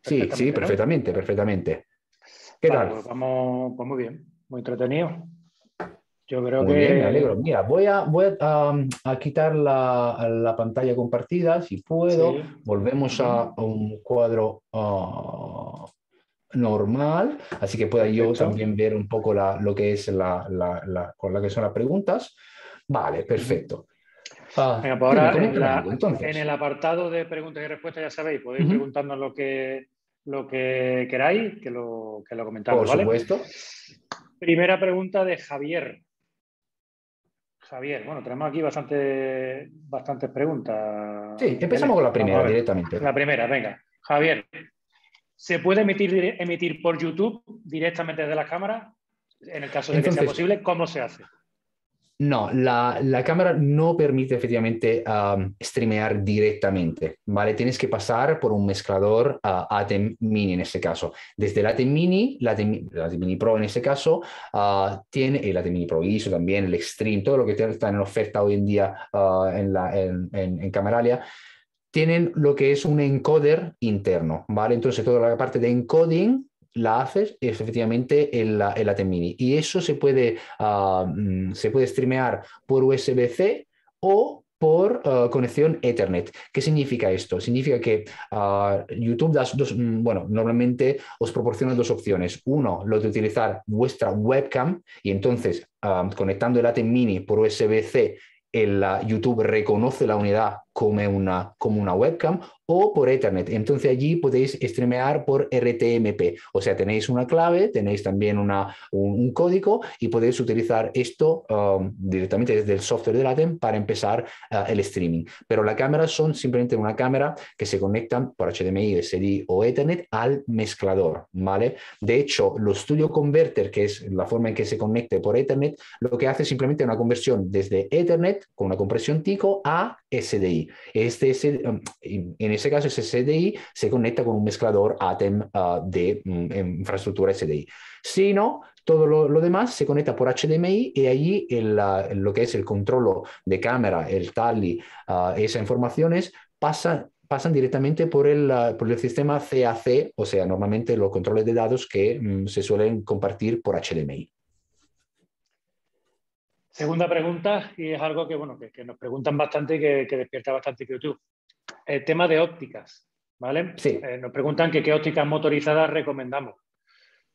Sí, sí, perfectamente, perfectamente. ¿Qué tal? Pues vamos, pues muy bien, muy entretenido. Yo creo que. me alegro. Mira, voy a, um, quitar la, pantalla compartida, si puedo. Volvemos a un cuadro uh, normal, así que pueda yo también ver un poco lo que es la, la, con la que son las preguntas. Vale, perfecto. Ah, venga, pues ahora en, el apartado de preguntas y respuestas, ya sabéis, podéis preguntarnos lo que, lo que queráis, que lo, que lo comentamos. Por supuesto. Primera pregunta de Javier. Javier, bueno, tenemos aquí bastantes preguntas. Sí, empezamos con la primera directamente. La primera, venga. Javier, ¿Se puede emitir, emitir por YouTube directamente desde la cámara? En el caso de que sea posible, ¿cómo se hace? No, la, cámara no permite efectivamente streamear directamente, ¿vale? Tienes que pasar por un mezclador ATEM Mini en ese caso. Desde el ATEM Mini, la ATEM, Mini Pro en ese caso, ah, tiene el ATEM Mini Pro ISO también, el Extreme, todo lo que está en oferta hoy en día ah, en, la, en Cameralia, tienen lo que es un encoder interno, ¿vale? Entonces toda la parte de encoding la haces efectivamente el la, Mini. Y eso se puede, ah, mm, se puede streamear por USB-C o por ah, conexión Ethernet. ¿Qué significa esto? Significa que ah, YouTube das mm, bueno, normalmente os proporciona dos opciones. Uno, lo de utilizar vuestra webcam y entonces conectando el ATEM Mini por USB-C, YouTube reconoce la unidad come una, come una webcam o por Ethernet. Entonces allí podéis streamear por RTMP. O sea, tenéis una clave, tenéis también una, un, código y podéis utilizar esto um, directamente desde el software de la para empezar uh, el streaming. Pero las cámaras son simplemente una cámara que se conectan por HDMI, SDI o Ethernet al mezclador. ¿vale? De hecho, los Studio Converter, que es la forma en que se conecte por Ethernet, lo que hace simplemente una conversión desde Ethernet con una compresión TICO a SDI. Este es um, el, ese caso, ese CDI se conecta con un mezclador ATEM ah, de mm, em, infraestructura SDI. Si no, todo lo, demás se conecta por HDMI y allí el, lo que es el control de cámara, el tally, ah, esas informaciones pasan pasan directamente por el, ah, por el, sistema CAC, o sea, normalmente los controles de datos que mm, se suelen compartir por HDMI. Segunda pregunta, y es algo que, bueno, que, nos preguntan bastante y que, despierta bastante YouTube el tema de ópticas, ¿vale? Sí. Eh, nos preguntan que qué ópticas motorizadas recomendamos.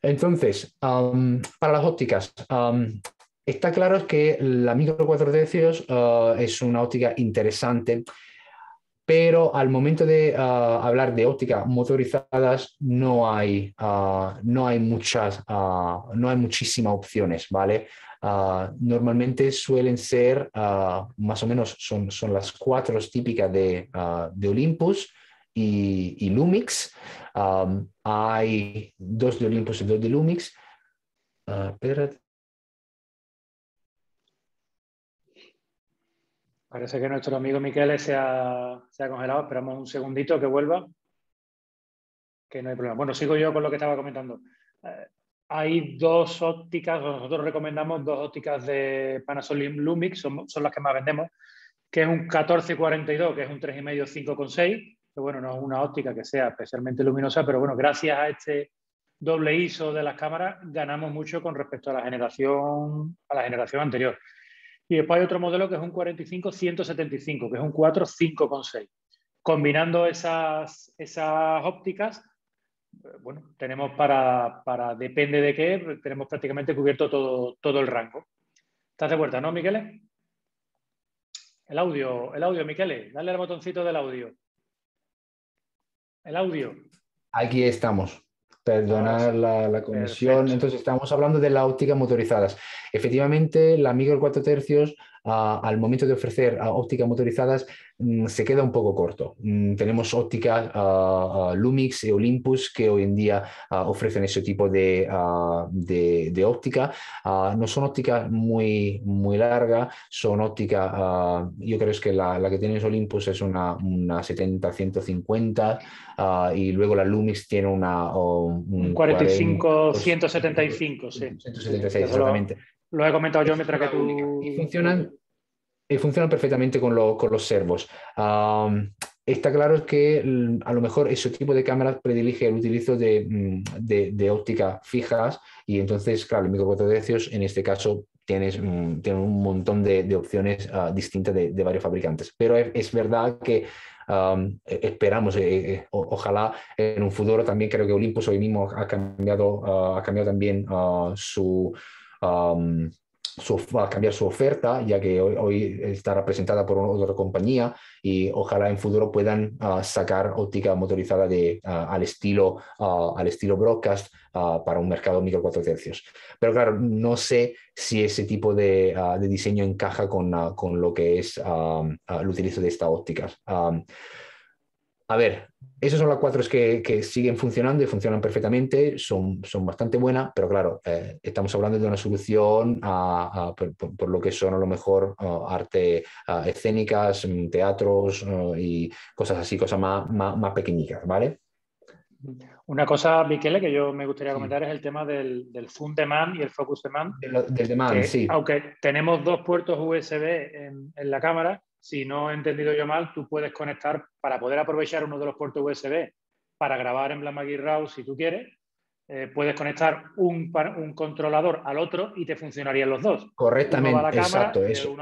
Entonces, para las ópticas, está claro que la micro 4 d es una óptica interesante, pero al momento de ah, hablar de ópticas motorizadas no hay, ah, no hay muchas, ah, no hay muchísimas opciones, ¿vale? Ah, normalmente suelen ser, ah, más o menos, son, las cuatro típicas de, ah, Olympus y, Lumix. hay dos de Olympus y dos de Lumix. Parece que nuestro amigo Miquel se ha, se ha congelado. Esperamos un segundito que vuelva. Que no hay problema. Bueno, sigo yo con lo que estaba comentando. Eh, hay dos ópticas, nosotros recomendamos dos ópticas de Panasonic Lumix, son, las que más vendemos, que es un 1442, que es un 3,5 5,6, que bueno, no es una óptica que sea especialmente luminosa, pero bueno, gracias a este doble ISO de las cámaras ganamos mucho con respecto a la generación, a la generación anterior. Y después hay otro modelo que es un 45-175, que es un 4-5,6. Combinando esas, esas ópticas, eh, bueno, tenemos para, depende de qué, tenemos prácticamente cubierto todo, todo el rango. ¿Estás de vuelta, no, Miquel? El audio, el audio, dale al botoncito del audio. El audio. Aquí estamos. Perdonar la, la comisión. Entonces, estamos hablando de las ópticas motorizadas. Efectivamente, la micro 4 tercios, ah, al momento de ofrecer a ah, ópticas motorizadas, Mm, se queda un poco corto. Mm, tenemos óptica Lumix y Olympus que hoy en día ah, ofrecen ese tipo de, ah, de, óptica. Ah, no son ópticas muy, muy largas, son ópticas, yo creo que la, la, que tienes Olympus es una, 70-150 y luego la Lumix tiene una... Un 45-175, sí. 176, exactamente. Lo he comentado yo mientras que tú... Y funcionan eh, funcionan perfectamente con, con los servos. está claro que mm, a lo mejor ese tipo de cámaras predilige el utilizo de, mm, de, óptica fijas y entonces, claro, el micro 4 en este caso tienes, mm, un montón de, opciones ah, distintas de, varios fabricantes. Pero es, verdad que e, esperamos, eh, eh, ojalá en un futuro también creo que Olympus hoy mismo ha cambiado, ah, ha cambiado también ah, su a cambiar su oferta, ya que hoy, está representada por otra compañía y ojalá en futuro puedan ah, sacar óptica motorizada de, ah, al, estilo, ah, al estilo broadcast para un mercado micro 4 tercios. Pero claro, no sé si ese tipo de, de diseño encaja con, con, lo que es el utilizo de estas ópticas. A ver, esas son las cuatro que, que siguen funcionando y funcionan perfectamente, son, son bastante buenas, pero claro, eh, estamos hablando de una solución por, lo que son a lo mejor eh, arte eh, escénicas, mm, teatros y cosas así, cosas más, pequeñitas, ¿vale? Una cosa, Miquel, que yo me gustaría comentar es el tema del, del Fund Demand y el Focus Demand. Del, del Demand, sí. Aunque tenemos dos puertos USB en la cámara, si no he entendido yo mal, tú puedes conectar para poder aprovechar uno de los puertos USB para grabar en Blamagui RAW si tú quieres. Eh, puedes conectar un, controlador al otro y te funcionarían los dos. Correctamente, exacto. eso.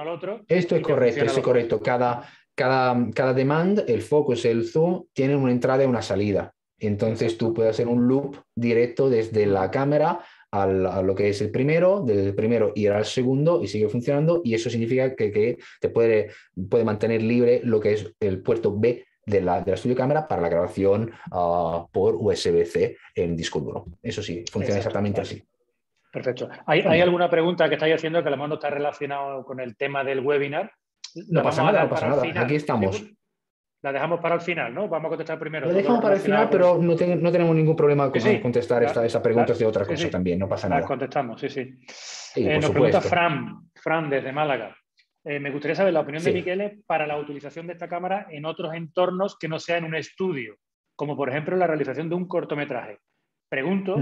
esto es correcto, es correcto. Cada, cada, cada demand, el focus, el zoom, tienen una entrada y una salida. Entonces tú puedes hacer un loop directo desde la cámara a lo que es el primero, desde el primero ir al segundo y sigue funcionando y eso significa que, te puede, puede mantener libre lo que es el puerto B de la, de la estudio cámara para la grabación ah, por USB-C en disco duro. Eso sí, funciona exactamente así. Perfecto. ¿Hay, alguna pregunta que estáis haciendo que a lo mejor no está relacionado con el tema del webinar? No pasa nada, no pasa nada. Aquí estamos la dejamos para el final, ¿no? Vamos a contestar primero. La dejamos para el final, pero no, tenemos ningún problema con contestar esta, esas preguntas de otra cosa también, no pasa nada. La contestamos, sí, sí. Eh, nos pregunta Fran, desde Málaga. Eh, me gustaría saber la opinión de Miquel para la utilización de esta cámara en otros entornos que no sea en un estudio, como por ejemplo la realización de un cortometraje. Pregunto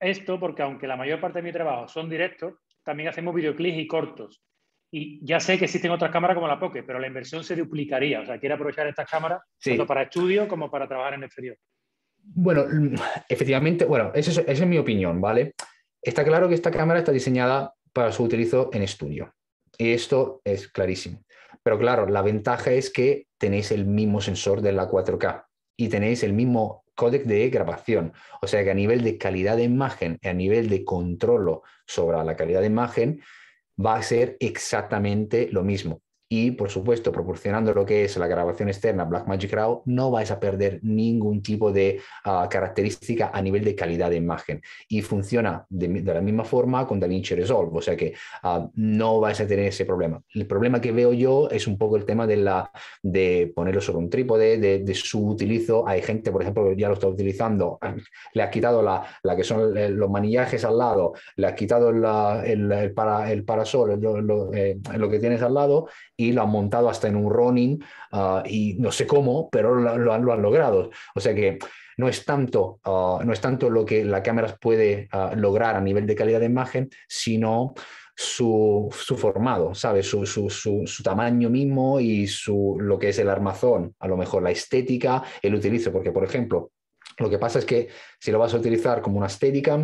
esto porque aunque la mayor parte de mi trabajo son directos, también hacemos videoclips y cortos. Y ya sé que existen otras cámaras como la Pocket, pero la inversión se duplicaría. O sea, quiere aprovechar estas cámaras tanto para estudio como para trabajar en el exterior. Bueno, mm, efectivamente, bueno, esa es, mi opinión, ¿vale? Está claro que esta cámara está diseñada para su utilizo en estudio. Y esto es clarísimo. Pero claro, la ventaja es que tenéis el mismo sensor de la 4K y tenéis el mismo códec de grabación. O sea que a nivel de calidad de imagen y a nivel de control sobre la calidad de imagen, va a ser exactamente lo mismo y por supuesto proporcionando lo que es la grabación externa Blackmagic RAW no vais a perder ningún tipo de ah, característica a nivel de calidad de imagen y funciona de, la misma forma con DaVinci Resolve, o sea que ah, no vais a tener ese problema. El problema que veo yo es un poco el tema de, la, de ponerlo sobre un trípode, de, su utilizo. Hay gente, por ejemplo, que ya lo está utilizando, le has quitado la, la que son eh, los manillajes al lado, le has quitado el, para, el parasol, lo, lo eh, que tienes al lado lo han montado hasta en un running ah, y no sé cómo, pero lo, lo, han, logrado. O sea que no es tanto, ah, no es tanto lo que la cámara puede ah, lograr a nivel de calidad de imagen, sino su, su formado, ¿sabes? Su, tamaño mismo y su, lo que es el armazón, a lo mejor la estética, el utilizo, porque por ejemplo, lo que pasa es que si lo vas a utilizar como una estética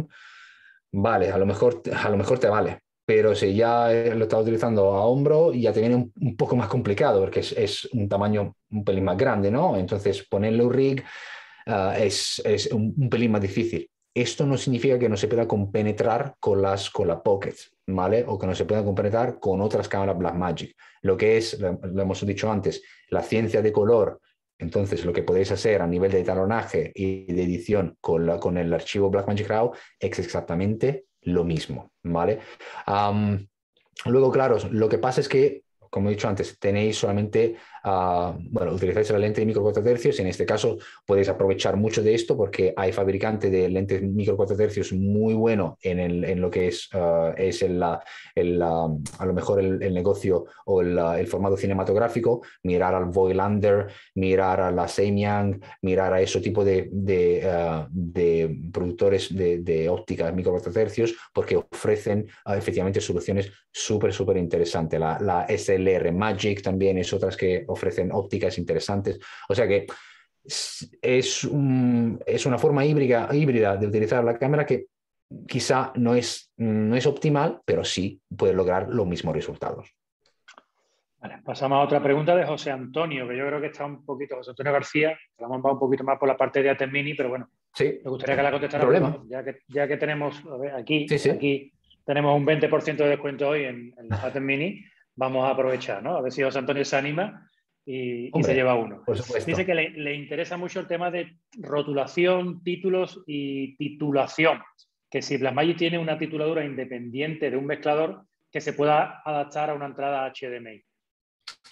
vale, a lo mejor, a lo mejor te vale, pero si ya lo está utilizando a hombro, ya te viene un, poco más complicado, porque es, un tamaño un pelín más grande, ¿no? Entonces, ponerle un rig ah, es, un, pelín más difícil. Esto no significa que no se pueda compenetrar con las con la ¿vale? O que no se pueda compenetrar con otras cámaras Blackmagic. Lo que es, lo, hemos dicho antes, la ciencia de color, entonces, lo que podéis hacer a nivel de talonaje y de edición con, con el archivo Blackmagic RAW es exactamente lo mismo, ¿vale? luego, claro, lo que pasa es que, como he dicho antes, tenéis solamente bueno, utilizáis la lente de micro 4 tercios, en este caso podéis aprovechar mucho de esto porque hay fabricantes de lentes micro 4 tercios muy bueno en, lo que es, eh, es el, a lo mejor el, negocio o el, formato cinematográfico, mirar al Voilander mirar a la Samyang mirar a ese tipo de, de, eh, de productores de, de micro 4 tercios porque ofrecen eh, efectivamente soluciones súper, súper interesantes. La, la SLR Magic también es otras que ofrecen ópticas interesantes. O sea que es, es una forma híbrida, híbrida de utilizar la cámara que quizá no es, no es optimal, pero sí puede lograr los mismos resultados. pasamos a otra pregunta de José Antonio, que yo creo que está un poquito, José Antonio García, la hemos un poquito más por la parte de Mini, pero bueno, sí, me gustaría que la contestara. ya, que, ya que tenemos, aquí, aquí tenemos un 20% de descuento hoy en, en Mini, vamos a aprovechar, ¿no? A ver si José Antonio se anima y, se lleva uno. Dice que le, interesa mucho el tema de rotulación, títulos y titulación. Que si Blackmagic tiene una tituladura independiente de un mezclador, que se pueda adaptar a una entrada HDMI.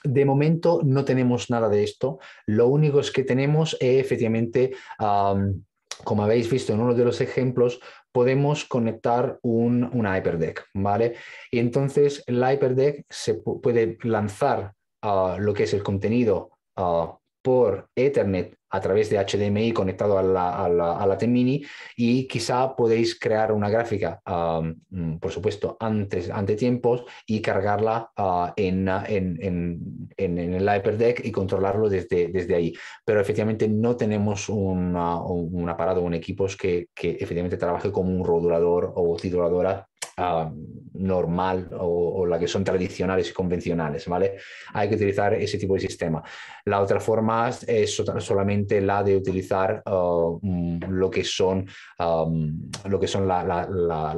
De momento no tenemos nada de esto. Lo único es que tenemos eh, efectivamente, como habéis visto en uno de los ejemplos, podemos conectar un, HyperDeck, ¿vale? Y entonces el HyperDeck se puede lanzar lo que es el contenido por Ethernet a través de HDMI conectado a la, a t y quizá podéis crear una gráfica, mm, por supuesto, antes, ante tiempos y cargarla en, en, en, en, el HyperDeck y controlarlo desde, desde ahí. Pero efectivamente no tenemos un, aparato o un equipo que, que efectivamente trabaje como un rodulador o tituladora Ah, normal o, la que son tradicionales y convencionales, ¿vale? Hay que utilizar ese tipo de sistema. La otra forma es solamente la de utilizar ah, mm, lo que son, ah, mm, lo que son la,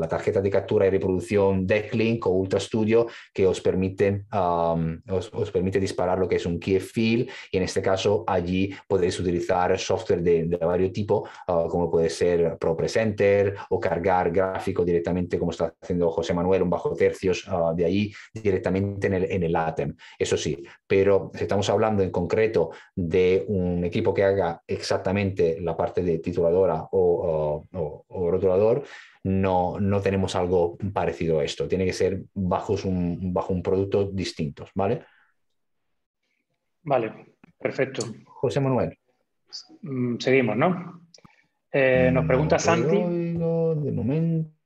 tarjeta de captura y reproducción Decklink o Ultra Studio que os permite mm, os, permite disparar lo que es un key field y en este caso allí podéis utilizar software de, de varios tipos como puede ser ProPresenter o cargar gráfico directamente como está José Manuel, un bajo tercios ah, de ahí directamente en el, en ATEM, eso sí, pero si estamos hablando en concreto de un equipo que haga exactamente la parte de tituladora ah, o, rotulador, no, no tenemos algo parecido a esto, tiene que ser bajo un, bajo un producto distinto, ¿vale? Vale, perfecto. José Manuel. Mm, seguimos, ¿no? Eh, nos mm, pregunta Santi. de momento.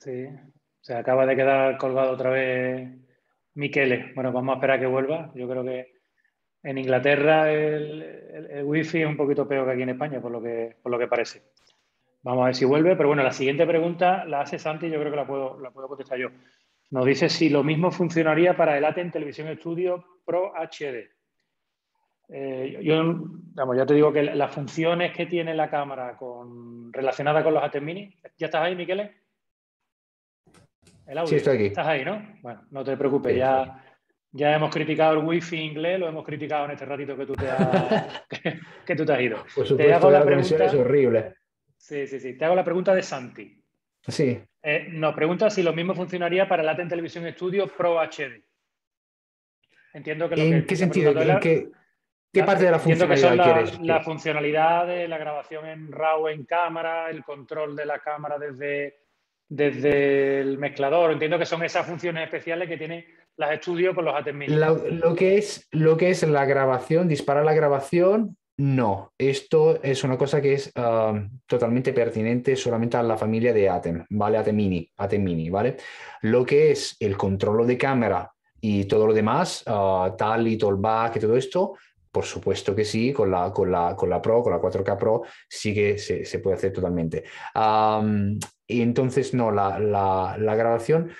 Sí, se acaba de quedar colgado otra vez Miquele. Bueno, vamos a esperar a que vuelva. Yo creo que en Inglaterra el, el, wifi es un poquito peor que aquí en España, por lo que, por lo que parece. Vamos a ver si vuelve, pero bueno, la siguiente pregunta la hace Santi y yo creo que la puedo, la puedo contestar yo. Nos dice si lo mismo funcionaría para el ATEM Televisión Studio Pro HD. Eh, yo, ya te digo que las funciones que tiene la cámara con, relacionada con los ATEM Mini. ¿Ya estás ahí, Miqueles? Sí, estoy aquí. Estás ahí, ¿no? Bueno, no te preocupes, ya, hemos criticado el wifi inglés, lo hemos criticado en este ratito que tú te has, (laughs) ido. Por supuesto, la, la es horrible. Sí, sí, sí. Te hago la pregunta de Santi. Sí. Eh, nos pregunta si lo mismo funcionaría para el ATEN Televisión Studio Pro HD. Entiendo que lo ¿En qué sentido? qué, parte de la funcionalidad que quieres? La funcionalidad de la grabación en RAW en cámara, el control de la cámara desde desde el mezclador. Entiendo que son esas funciones especiales que tienen las estudios con los Atem Mini lo, que es, lo que es la grabación, disparar la grabación, no. Esto es una cosa que es um, totalmente pertinente solamente a la familia de Atem, ¿vale? Mini Atem Mini ¿vale? Lo que es el control de cámara y todo lo demás, uh, tal y back y todo esto, por supuesto que sí, con la, con la, con la Pro, con la 4K Pro, sí que se, puede hacer totalmente. Um, y entonces, no, la, grabación.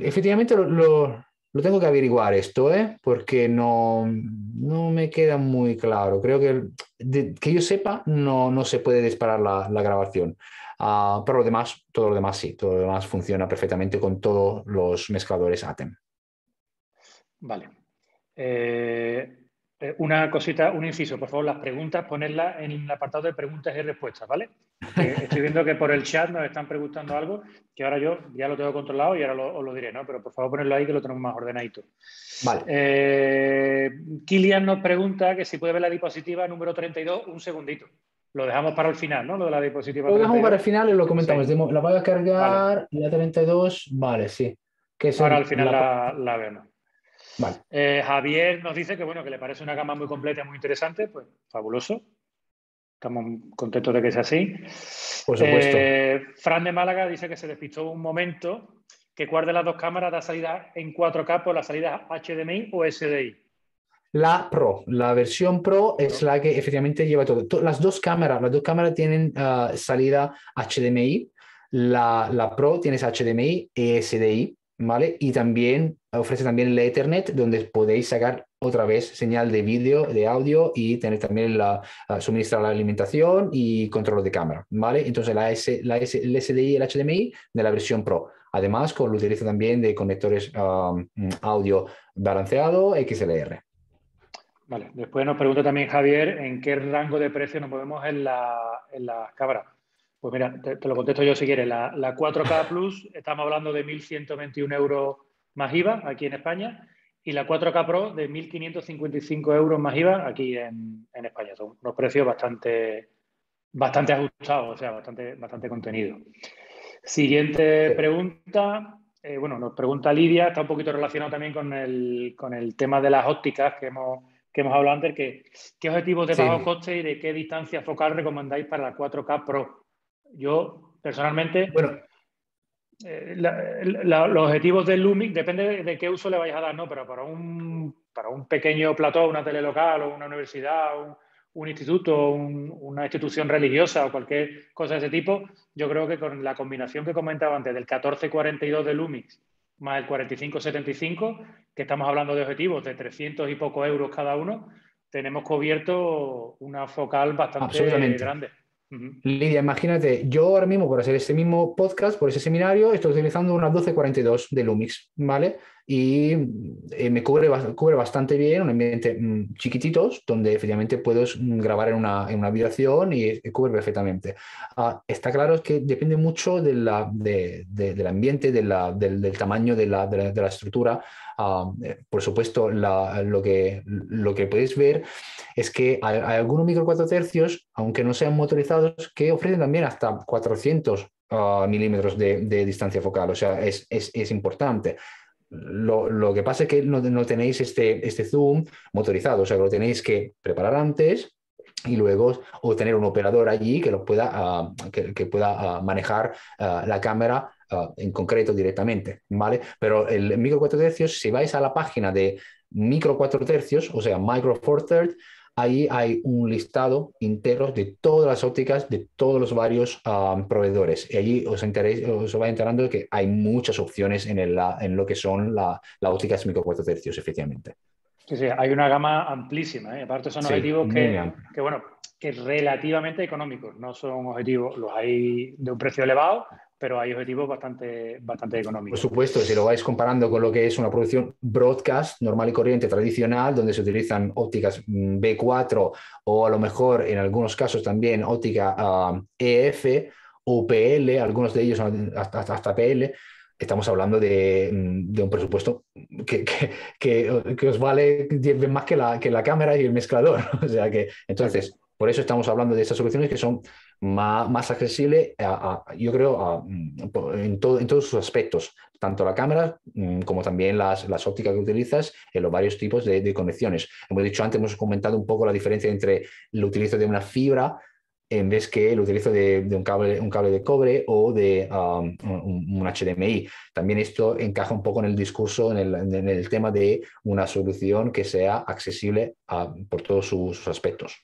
efectivamente, lo, tengo que averiguar esto, ¿eh? porque no, me queda muy claro. Creo que, que yo sepa, no, no se puede disparar la, grabación. Ah, pero lo demás, todo lo demás sí, todo lo demás funciona perfectamente con todos los mezcladores ATEM. Vale. Eh, eh, una cosita, un inciso, por favor, las preguntas, ponerlas en el apartado de preguntas y respuestas, ¿vale? (laughs) estoy viendo que por el chat nos están preguntando algo que ahora yo ya lo tengo controlado y ahora lo, os lo diré, ¿no? Pero por favor, ponerlo ahí que lo tenemos más ordenadito. Vale. Eh, Kilian nos pregunta que si puede ver la diapositiva número 32, un segundito. Lo dejamos para el final, ¿no? Lo de la diapositiva. Lo dejamos para el final y lo comentamos. La voy a cargar, la 32, vale, sí. Que ahora al final la, la vemos. Eh, Javier nos dice que bueno, que le parece una gama muy completa, muy interesante, pues fabuloso. Estamos contentos de que sea así. Por supuesto. Eh, Fran de Málaga dice que se despistó un momento que cuál de las dos cámaras da salida en 4K por la salida HDMI o SDI. La Pro, la versión Pro es la que efectivamente lleva todo. Las dos cámaras, las dos cámaras tienen ah, salida HDMI. La, la, Pro tienes e HDMI y SDI. ¿vale? Y también ofrece también la Ethernet, donde podéis sacar otra vez señal de vídeo, de audio y tener también la, suministrar la alimentación y control de cámara, Entonces la, S, la el SDI y el HDMI de la versión Pro. Además, con lo utilizo también de conectores um, audio balanceado XLR. Vale, después nos pregunta también Javier en qué rango de precio nos movemos en, la, en pues mira, te, lo contesto yo si quieres. La, 4K Plus, estamos hablando de 1.121 euros más IVA aquí en España y la 4K Pro de 1.555 euros más IVA aquí en, España. Son unos precios bastante, bastante ajustados, o sea, bastante, bastante contenido. Siguiente pregunta. Eh, bueno, nos pregunta Lidia, está un poquito relacionado también con el, tema de las ópticas que hemos, que hemos hablado antes, que qué objetivos de bajo coste y de qué distancia focal recomendáis para la 4K Pro. Yo, personalmente, bueno. Eh, los objetivos del LUMIX, depende de, qué uso le vais a dar, ¿no? Pero para un, para un pequeño plató, una tele o una universidad, un, instituto, una institución religiosa o cualquier cosa de ese tipo, yo creo que con la combinación que comentaba antes del 1442 de LUMIX más el 4575, que estamos hablando de objetivos de 300 y pocos euros cada uno, tenemos cubierto una focal bastante grande. Lidia, imagínate, yo ahora mismo por hacer este mismo podcast, por ese seminario, estoy utilizando unas 1242 de Lumix, ¿vale? y eh, me cubre, cubre, bastante bien, un ambiente chiquitito... Mm, chiquititos, donde efectivamente puedes mm, grabar en una, en una, habitación y, eh, cubre perfectamente. Ah, está claro que depende mucho de la, de, del ambiente, del, del, tamaño de la, la estructura. Ah, eh, por supuesto, lo, que, lo que podéis ver es que hay, algunos micro 4 tercios, aunque no sean motorizados, que ofrecen también hasta 400 ah, milímetros de, de, distancia focal, o sea, es, es, es, importante. Lo, que pasa es que no, tenéis este, este, Zoom motorizado, o sea que lo tenéis que preparar antes, y luego obtener un operador allí que lo pueda, ah, que, pueda ah, manejar ah, la cámara en concreto directamente, ¿vale? Pero el micro 4 tercios, si vais a la página de micro 4 tercios, o sea, micro 4 thirds, ahí hay un listado entero de todas las ópticas de todos los varios ah, proveedores. Y allí os, enteréis, os va enterando que hay muchas opciones en, lo que son las la ópticas micro tercios, efectivamente. Sí, sí, hay una gama amplísima. ¿eh? Aparte, son objetivos que, bueno, que relativamente económicos. No son objetivos, los hay de un precio elevado, pero hay objetivos bastante, bastante económicos. Por supuesto, si lo vais comparando con lo que es una producción broadcast normal y corriente, tradicional, donde se utilizan ópticas mm, B4 o a lo mejor en algunos casos también óptica ah, EF o PL, algunos de ellos hasta, hasta PL, estamos hablando de, mm, de un presupuesto que, que, que, que, os vale más que la, que la cámara y el mezclador. (laughs) O sea que, entonces, por eso estamos hablando de estas soluciones que son más, más accesible, yo creo, mm, en, todos sus aspectos, tanto la cámara mm, como también las, ópticas que utilizas en los varios tipos de, conexiones. Hemos dicho antes, hemos comentado un poco la diferencia entre el utilizo de una fibra en vez que el utilizo de, un, cable, un, cable, de cobre o de um, un, HDMI. También esto encaja un poco en el discurso, en el, tema de una solución que sea accesible por todos sus aspectos.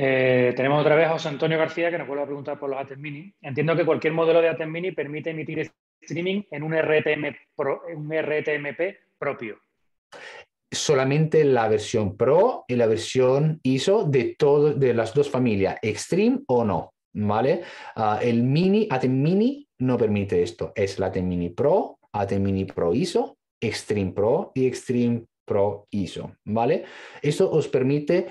Eh, tenemos otra vez a José Antonio García que nos vuelve a preguntar por los ATEM Mini. Entiendo que cualquier modelo de ATEM Mini permite emitir streaming en un, RTMP propio. Solamente la versión Pro y la versión ISO de, de las dos familias, Extreme o no. ¿Vale? Ah, el Mini, ATEM Mini no permite esto. Es la ATEM Mini Pro, ATEM Mini Pro ISO, Extreme Pro y Extreme Pro ISO, ¿vale? Eso os permite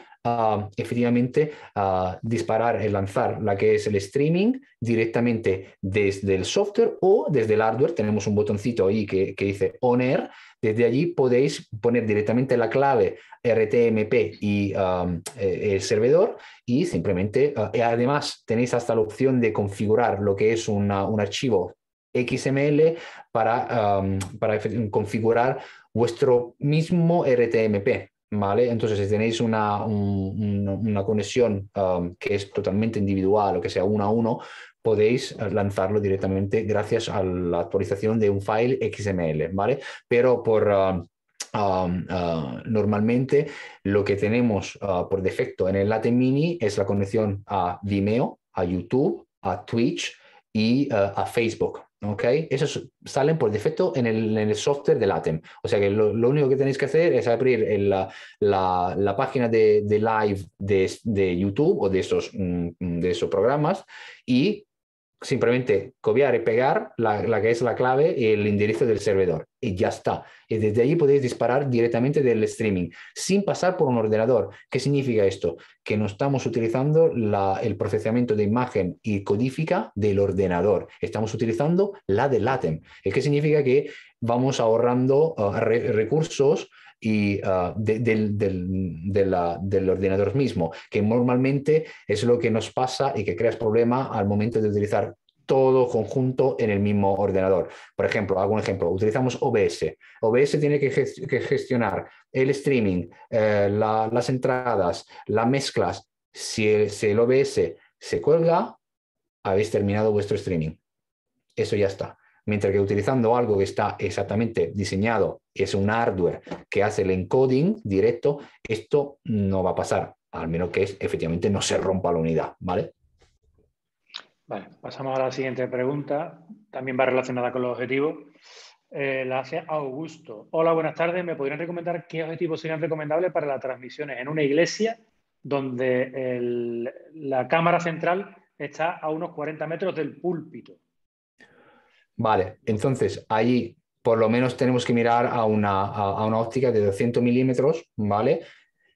efectivamente disparar disparar, eh, lanzar la que es el streaming directamente desde el software o desde el hardware. Tenemos un botoncito ahí que, dice On Air. Desde allí podéis poner directamente la clave RTMP y um, eh, el servidor y simplemente, eh, además tenéis hasta la opción de configurar lo que es un archivo XML para, um, para configurar vuestro mismo RTMP. ¿Vale? Entonces, si tenéis una, conexión um, que es totalmente individual o que sea uno a uno, podéis eh, lanzarlo directamente gracias a la actualización de un file XML, ¿vale? Pero por... Um, um, uh, normalmente lo que tenemos uh, por defecto en el Late Mini es la conexión a Vimeo, a YouTube, a Twitch y uh, a Facebook, ¿ok? Esos salen por defecto en el, en el software del ATEM. O sea que lo, único que tenéis que hacer es abrir la, la, la, página de, de live de, de, YouTube o de esos, mm, de esos programas y simplemente copiar y pegar la, que es la clave y el enderezo del servidor. Y ya está. Y desde ahí podéis disparar directamente del streaming sin pasar por un ordenador. ¿Qué significa esto? Que no estamos utilizando el procesamiento de imagen y codifica del ordenador. Estamos utilizando la de LATEM. ¿Qué significa? Que vamos ahorrando uh, recursos y ah, del, ordenador mismo, que normalmente es lo que nos pasa y que creas problema al momento de utilizar todo conjunto en el mismo ordenador. Por ejemplo, hago un ejemplo, utilizamos OBS. OBS tiene que, gestionar el streaming, eh, las entradas, las mezclas. Si si el OBS se cuelga, habéis terminado vuestro streaming. Eso ya está. Mientras que utilizando algo que está exactamente diseñado es un hardware que hace el encoding directo, esto no va a pasar, al menos que efectivamente no se rompa la unidad, ¿vale? pasamos a la siguiente pregunta, también va relacionada con los objetivos. Eh, la hace Augusto. Hola, buenas tardes. ¿Me podrían recomendar qué objetivos serían recomendables para las transmisiones en una iglesia donde la cámara central está a unos 40 metros del púlpito? Vale, entonces ahí por lo menos tenemos que mirar a una, a, una óptica de 200 milímetros, ¿vale?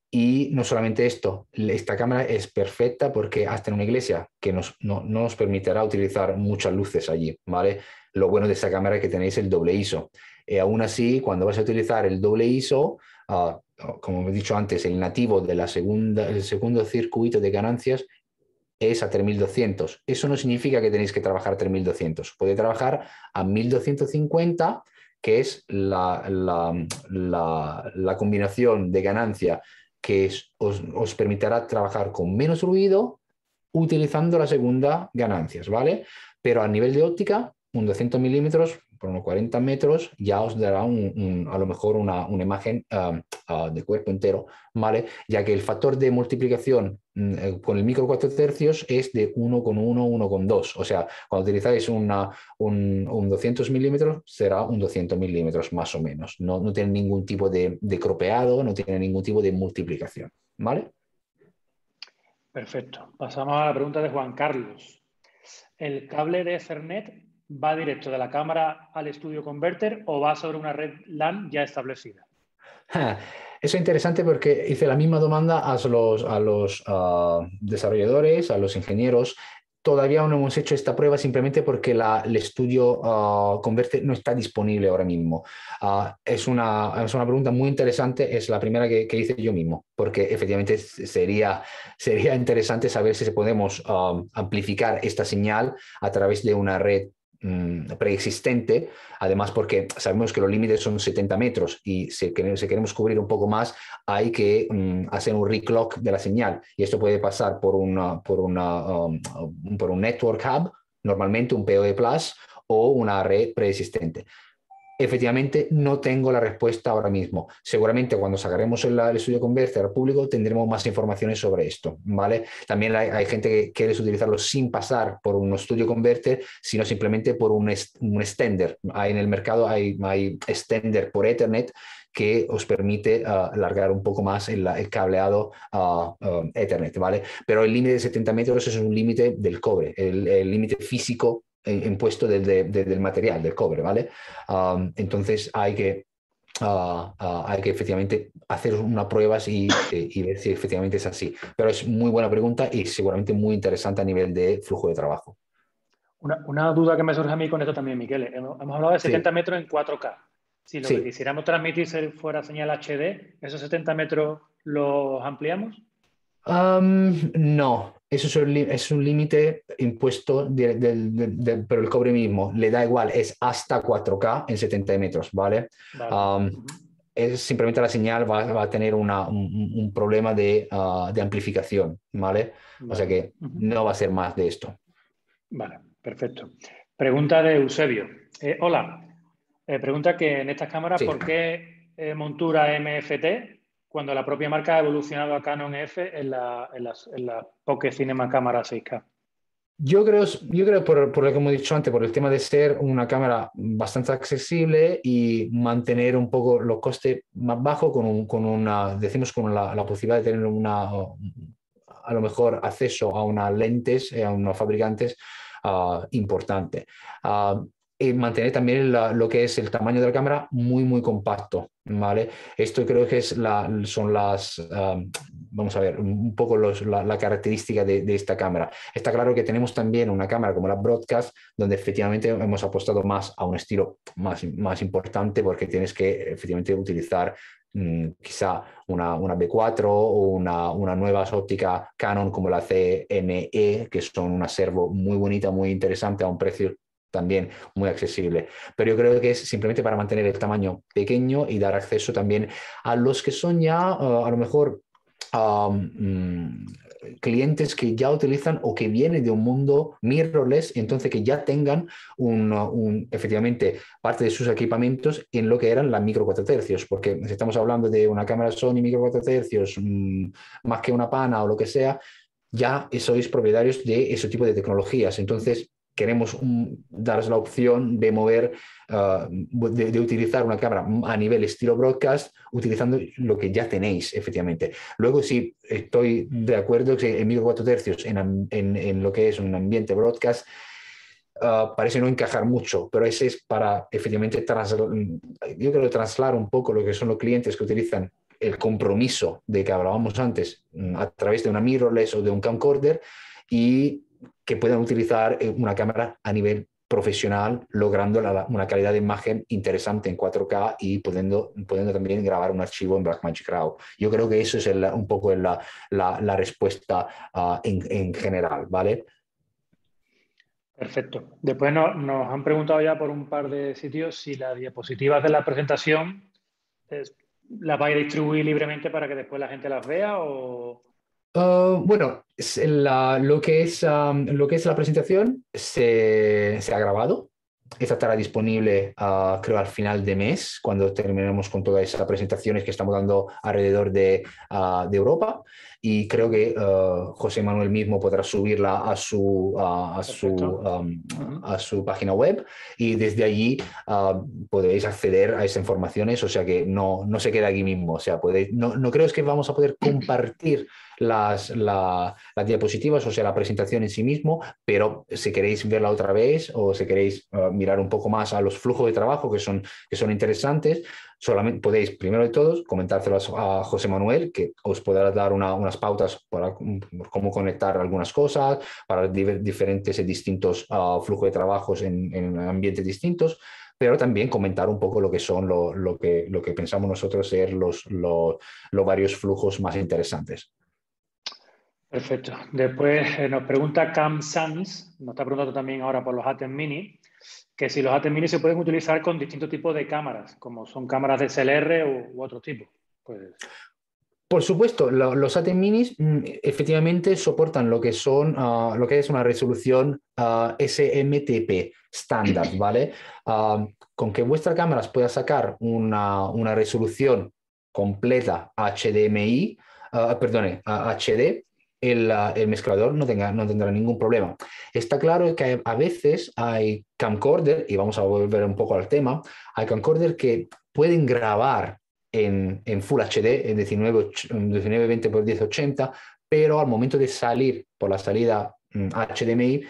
Y no solamente esto, esta cámara es perfecta porque hasta en una iglesia que nos, no, nos permitirá utilizar muchas luces allí, ¿vale? Lo bueno de esta cámara es que tenéis el doble ISO. Eh, aún así, cuando vas a utilizar el doble ISO, ah, como he dicho antes, el nativo del el segundo circuito de ganancias es a 3200. Eso no significa que tenéis que trabajar a 3200. puede trabajar a 1250 que es la, combinación de ganancia que os, os, permitirá trabajar con menos ruido utilizando la segunda ganancias, ¿vale? Pero a nivel de óptica, un 200 milímetros por unos 40 metros, ya os dará a lo mejor una, imagen de cuerpo entero, ¿vale? Ya que el factor de multiplicación mm, eh, con el micro 4 tercios es de 1,1 1,2. O sea, cuando utilizáis un, 200 milímetros, será un 200 milímetros más o menos. No, tiene ningún tipo de, de cropeado, no tiene ningún tipo de multiplicación, ¿vale? Perfecto. Pasamos a la pregunta de Juan Carlos. ¿El cable de Ethernet ¿va directo de la cámara al estudio converter o va sobre una red LAN ya establecida? Eso es interesante porque hice la misma demanda a los, a los ah, desarrolladores, a los ingenieros. Todavía no hemos hecho esta prueba simplemente porque el estudio ah, Converter no está disponible ahora mismo. Ah, es, una, pregunta muy interesante, es la primera que, que, hice yo mismo, porque efectivamente sería, sería interesante saber si podemos amplificar esta señal a través de una red Mm, preexistente, además porque sabemos que los límites son 70 metros y si queremos, cubrir un poco más hay que mm, hacer un reclock de la señal y esto puede pasar por, una, por, una, um, por un network hub, normalmente un PoE Plus o una red preexistente efectivamente no tengo la respuesta ahora mismo. Seguramente cuando sacaremos el, estudio Converter al público tendremos más informaciones sobre esto, ¿vale? También hay, gente que quiere utilizarlo sin pasar por un estudio Converter, sino simplemente por un, un extender. Hay en el mercado hay, hay extender por Ethernet que os permite ah, alargar un poco más el, cableado ah, ah, Ethernet, ¿vale? Pero el límite de 70 metros es un límite del cobre, el límite físico impuesto del, material, del cobre, ¿vale? entonces hay que ah, ah, hay que efectivamente hacer unas pruebas eh, y, ver si efectivamente es así. Pero es muy buena pregunta y seguramente muy interesante a nivel de flujo de trabajo. Una, duda que me surge a mí con esto también, Miquel. Hemos, hablado de 70 metros en 4K. Si lo que quisiéramos transmitir fuera señal HD, ¿esos 70 metros los ampliamos? no, eso es un límite impuesto pero el cobre mismo. Le da igual, es hasta 4K en 70 metros, ¿vale? Um, simplemente la señal va, a tener un, problema uh, de, amplificación, ¿vale? O sea que no va a ser más de esto. Vale, perfecto. Pregunta de Eusebio. Eh, hola, eh, pregunta que en estas cámaras, ¿por qué eh, montura MFT cuando la propia marca ha evolucionado a Canon F en la, en Pocket Cinema Cámara 6K. Yo creo, yo creo por, lo que hemos dicho antes, por el tema de ser una cámara bastante accesible y mantener un poco los costes más bajos con, una, decimos, con la, posibilidad de tener una, a lo mejor acceso a unas lentes, a unos fabricantes ah, importantes. Ah, mantener también lo que es el tamaño de la cámara muy, muy compacto, ¿vale? Esto creo que es la, son las, vamos a ver, un poco los, la, característica de, esta cámara. Está claro que tenemos también una cámara como la Broadcast, donde efectivamente hemos apostado más a un estilo más, más importante porque tienes que efectivamente utilizar mm, quizá una, una, B4 o una, una, nueva óptica Canon como la CNE, que son una servo muy bonita, muy interesante a un precio también muy accesible. Pero yo creo que es simplemente para mantener el tamaño pequeño y dar acceso también a los que son ya, eh, a lo mejor, mm, clientes que ya utilizan o que vienen de un mundo mirrorless, entonces que ya tengan un, efectivamente parte de sus equipamientos en lo que eran las micro 4 tercios, porque si estamos hablando de una cámara Sony micro 4 tercios, mm, más que una pana o lo que sea, ya sois propietarios de ese tipo de tecnologías. Entonces, queremos daros la opción de mover, ah, de, utilizar una cámara a nivel estilo broadcast, utilizando lo que ya tenéis, efectivamente. Luego, sí, estoy de acuerdo que en micro 4 tercios, en, lo que es un ambiente broadcast, ah, parece no encajar mucho, pero ese es para efectivamente yo creo trasladar un poco lo que son los clientes que utilizan el compromiso de que hablábamos antes mm, a través de una mirrorless o de un camcorder y que puedan utilizar eh, una cámara a nivel profesional, logrando una calidad de imagen interesante en 4K y pudiendo, pudiendo también grabar un archivo en Blackmagic RAW. Yo creo que eso es un poco la, respuesta ah, en, general, ¿vale? Perfecto. Después nos han preguntado ya por un par de sitios si las diapositivas de la presentación las vais a distribuir libremente para que después la gente las vea o... Ah, bueno, ah, lo, que es, ah, lo que es la presentación se, ha grabado. Esta estará disponible, creo, al final de mes, cuando terminemos con todas esas presentaciones que estamos dando alrededor de, Europa. Y creo que José Manuel mismo podrá subirla a su, a, su, página web y desde allí podréis acceder a esas informaciones. O sea que no, no se queda aquí mismo. O sea, no, creo es que vamos a poder compartir las, diapositivas, o sea, la presentación en sí mismo, pero si queréis verla otra vez o si queréis eh, mirar un poco más a los flujos de trabajo que son, que son interesantes, solamente podéis, primero de todos, comentárselos a José Manuel, que os podrá dar unas pautas para mm, cómo conectar algunas cosas, para diferentes y distintos ah, flujos de trabajos en, en, ambientes distintos, pero también comentar un poco lo que son, lo, lo, que, lo que pensamos nosotros ser los, los, los varios flujos más interesantes. Perfecto. Después eh, nos pregunta Cam Sans, nos está preguntando también ahora por los Atem Mini, que si los Atem Mini se pueden utilizar con distintos tipos de cámaras, como son cámaras de SLR u, otro tipo. Pues, por supuesto, los Atem Mini mm, efectivamente soportan lo que son ah, lo que es una resolución ah, SMTP estándar, ¿vale? Ah, con que vuestra cámara pueda sacar una, resolución completa HDMI, perdone, HD, el, mezclador no, tendrá ningún problema. Está claro que a veces hay camcorder, y vamos a volver un poco al tema, hay camcorder que pueden grabar en, Full HD, en 1920 x 1080, pero al momento de salir por la salida mm, HDMI,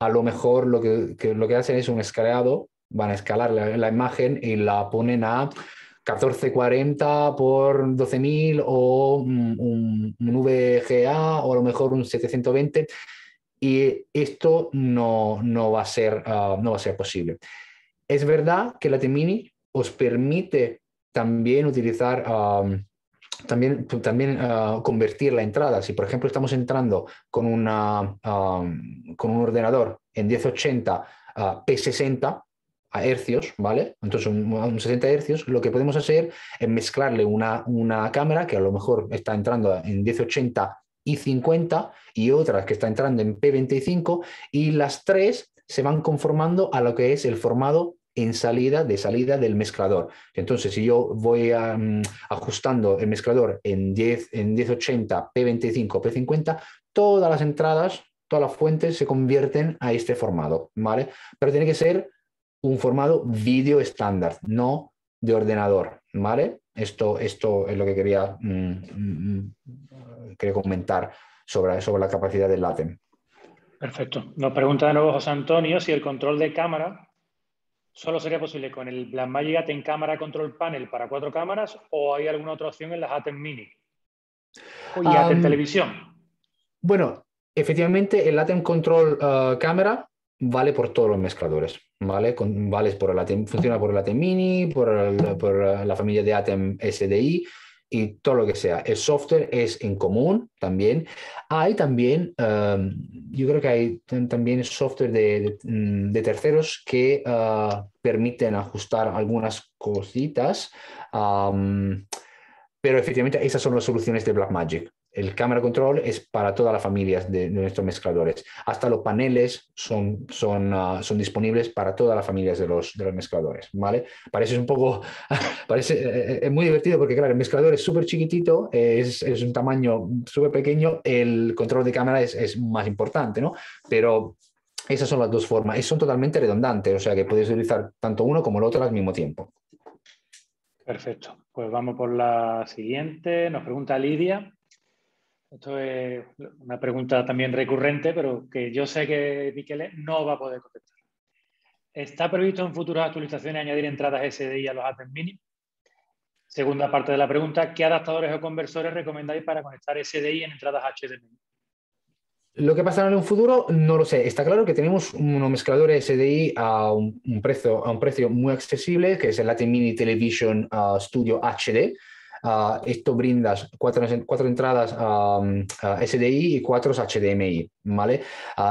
a lo mejor lo que, lo que hacen es un escalado, van a escalar la imagen y la ponen a 1440 por 12.000 o un, VGA o a lo mejor un 720 y esto no, va a ser, ah, no va a ser posible. Es verdad que la T-Mini os permite también utilizar, ah, también, también ah, convertir la entrada. Si por ejemplo estamos entrando con, una, con un ordenador en 1080 P60, hercios, ¿vale? Entonces, un, un 60 hercios, lo que podemos hacer es mezclarle una, una cámara que a lo mejor está entrando en 1080 y 50 y otra que está entrando en P25 y las tres se van conformando a lo que es el formado en salida de salida del mezclador. Entonces, si yo voy ajustando el mezclador en, 10, en 1080, P25, P50, todas las entradas, todas las fuentes se convierten a este formado, ¿vale? Pero tiene que ser un formato vídeo estándar, no de ordenador, ¿vale? Esto, esto es lo que quería, mm, mm, comentar sobre, la capacidad del ATEM. Perfecto. Nos pregunta de nuevo José Antonio si el control de cámara solo sería posible con el Blackmagic Atem Cámara Control Panel para cuatro cámaras o hay alguna otra opción en las Atem Mini y Televisión. Bueno, efectivamente el Atem Control eh, Cámara vale por todos los mezcladores, ¿vale? vale por la, funciona por el ATEM Mini, por, la familia de ATEM SDI y todo lo que sea. El software es en común también. Hay también, um, yo creo que hay también software de, mm, terceros que uh, permiten ajustar algunas cositas, um, pero efectivamente esas son las soluciones de Blackmagic el cámara control es para todas las familias de, nuestros mezcladores. Hasta los paneles son, son, ah, son disponibles para todas las familias de los, mezcladores, ¿vale? Parece un poco, (laughs) parece, eh, eh, es muy divertido porque, claro, el mezclador es súper chiquitito, es, un tamaño súper pequeño, el control de cámara es, más importante, ¿no? Pero esas son las dos formas, y son totalmente redundantes, o sea que puedes utilizar tanto uno como el otro al mismo tiempo. Perfecto, pues vamos por la siguiente. Nos pregunta Lidia, esto es una pregunta también recurrente, pero que yo sé que Miquel no va a poder contestar. ¿Está previsto en futuras actualizaciones añadir entradas SDI a los ATEM mini? Segunda parte de la pregunta, ¿qué adaptadores o conversores recomendáis para conectar SDI en entradas HDMI? Lo que pasará en un futuro no lo sé. Está claro que tenemos unos mezcladores SDI a un, precio, a un precio muy accesible, que es el Latin Mini Television ah, Studio HD, esto brindas cuatro, entradas mm, SDI y cuatro HDMI, ¿vale?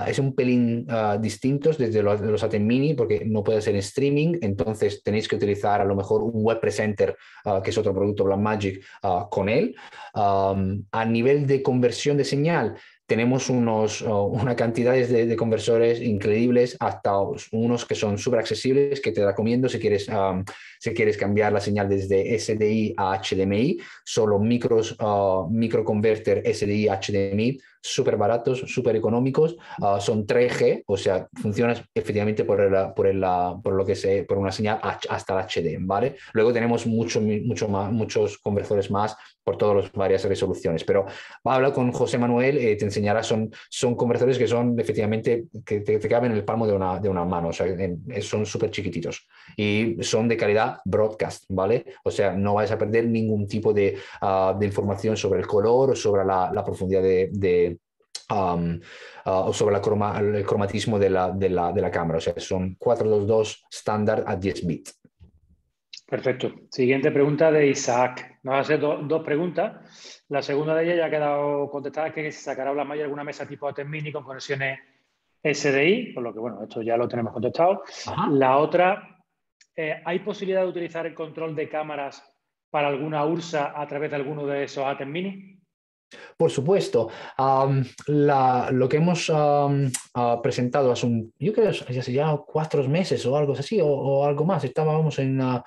es un pelín distintos desde los, Mini porque no puede ser streaming, entonces tenéis que utilizar a lo mejor un web presenter, que es otro producto Blackmagic, con él. Mm, a nivel de conversión de señal, tenemos unos, una cantidad de, conversores increíbles, hasta unos que son súper accesibles, que te recomiendo si quieres, si quieres cambiar la señal desde SDI a HDMI, solo micros, uh, microconverter SDI HDMI súper baratos, súper económicos, ah, son 3G, o sea, funcionan efectivamente por, por, por, lo que sé, por una señal hasta el HD, ¿vale? Luego tenemos mucho, mucho muchos conversores más por todas las varias resoluciones, pero habla con José Manuel, eh, te enseñará, son, son conversores que son efectivamente, que te, caben en el palmo de una, de una mano, o sea, son súper chiquititos y son de calidad broadcast, ¿vale? O sea, no vais a perder ningún tipo de, ah, de información sobre el color o sobre la, profundidad de, de Ah, sobre el cromatismo de la, cámara. O sea, son 422 estándar a 10 bits. Perfecto. Siguiente pregunta de Isaac. Nos a hacer dos preguntas. La segunda de ellas ya ha quedado contestada, que se sacará malla alguna mesa tipo ATEM Mini con conexiones SDI, por lo que, bueno, esto ya lo tenemos contestado. La otra, eh, ¿hay posibilidad de utilizar el control de cámaras para alguna URSA a través de alguno de esos ATEM Mini? Por supuesto, lo que hemos ah, presentado hace un, yo creo hace ya cuatro meses o algo así, o, algo más, estábamos en, ah,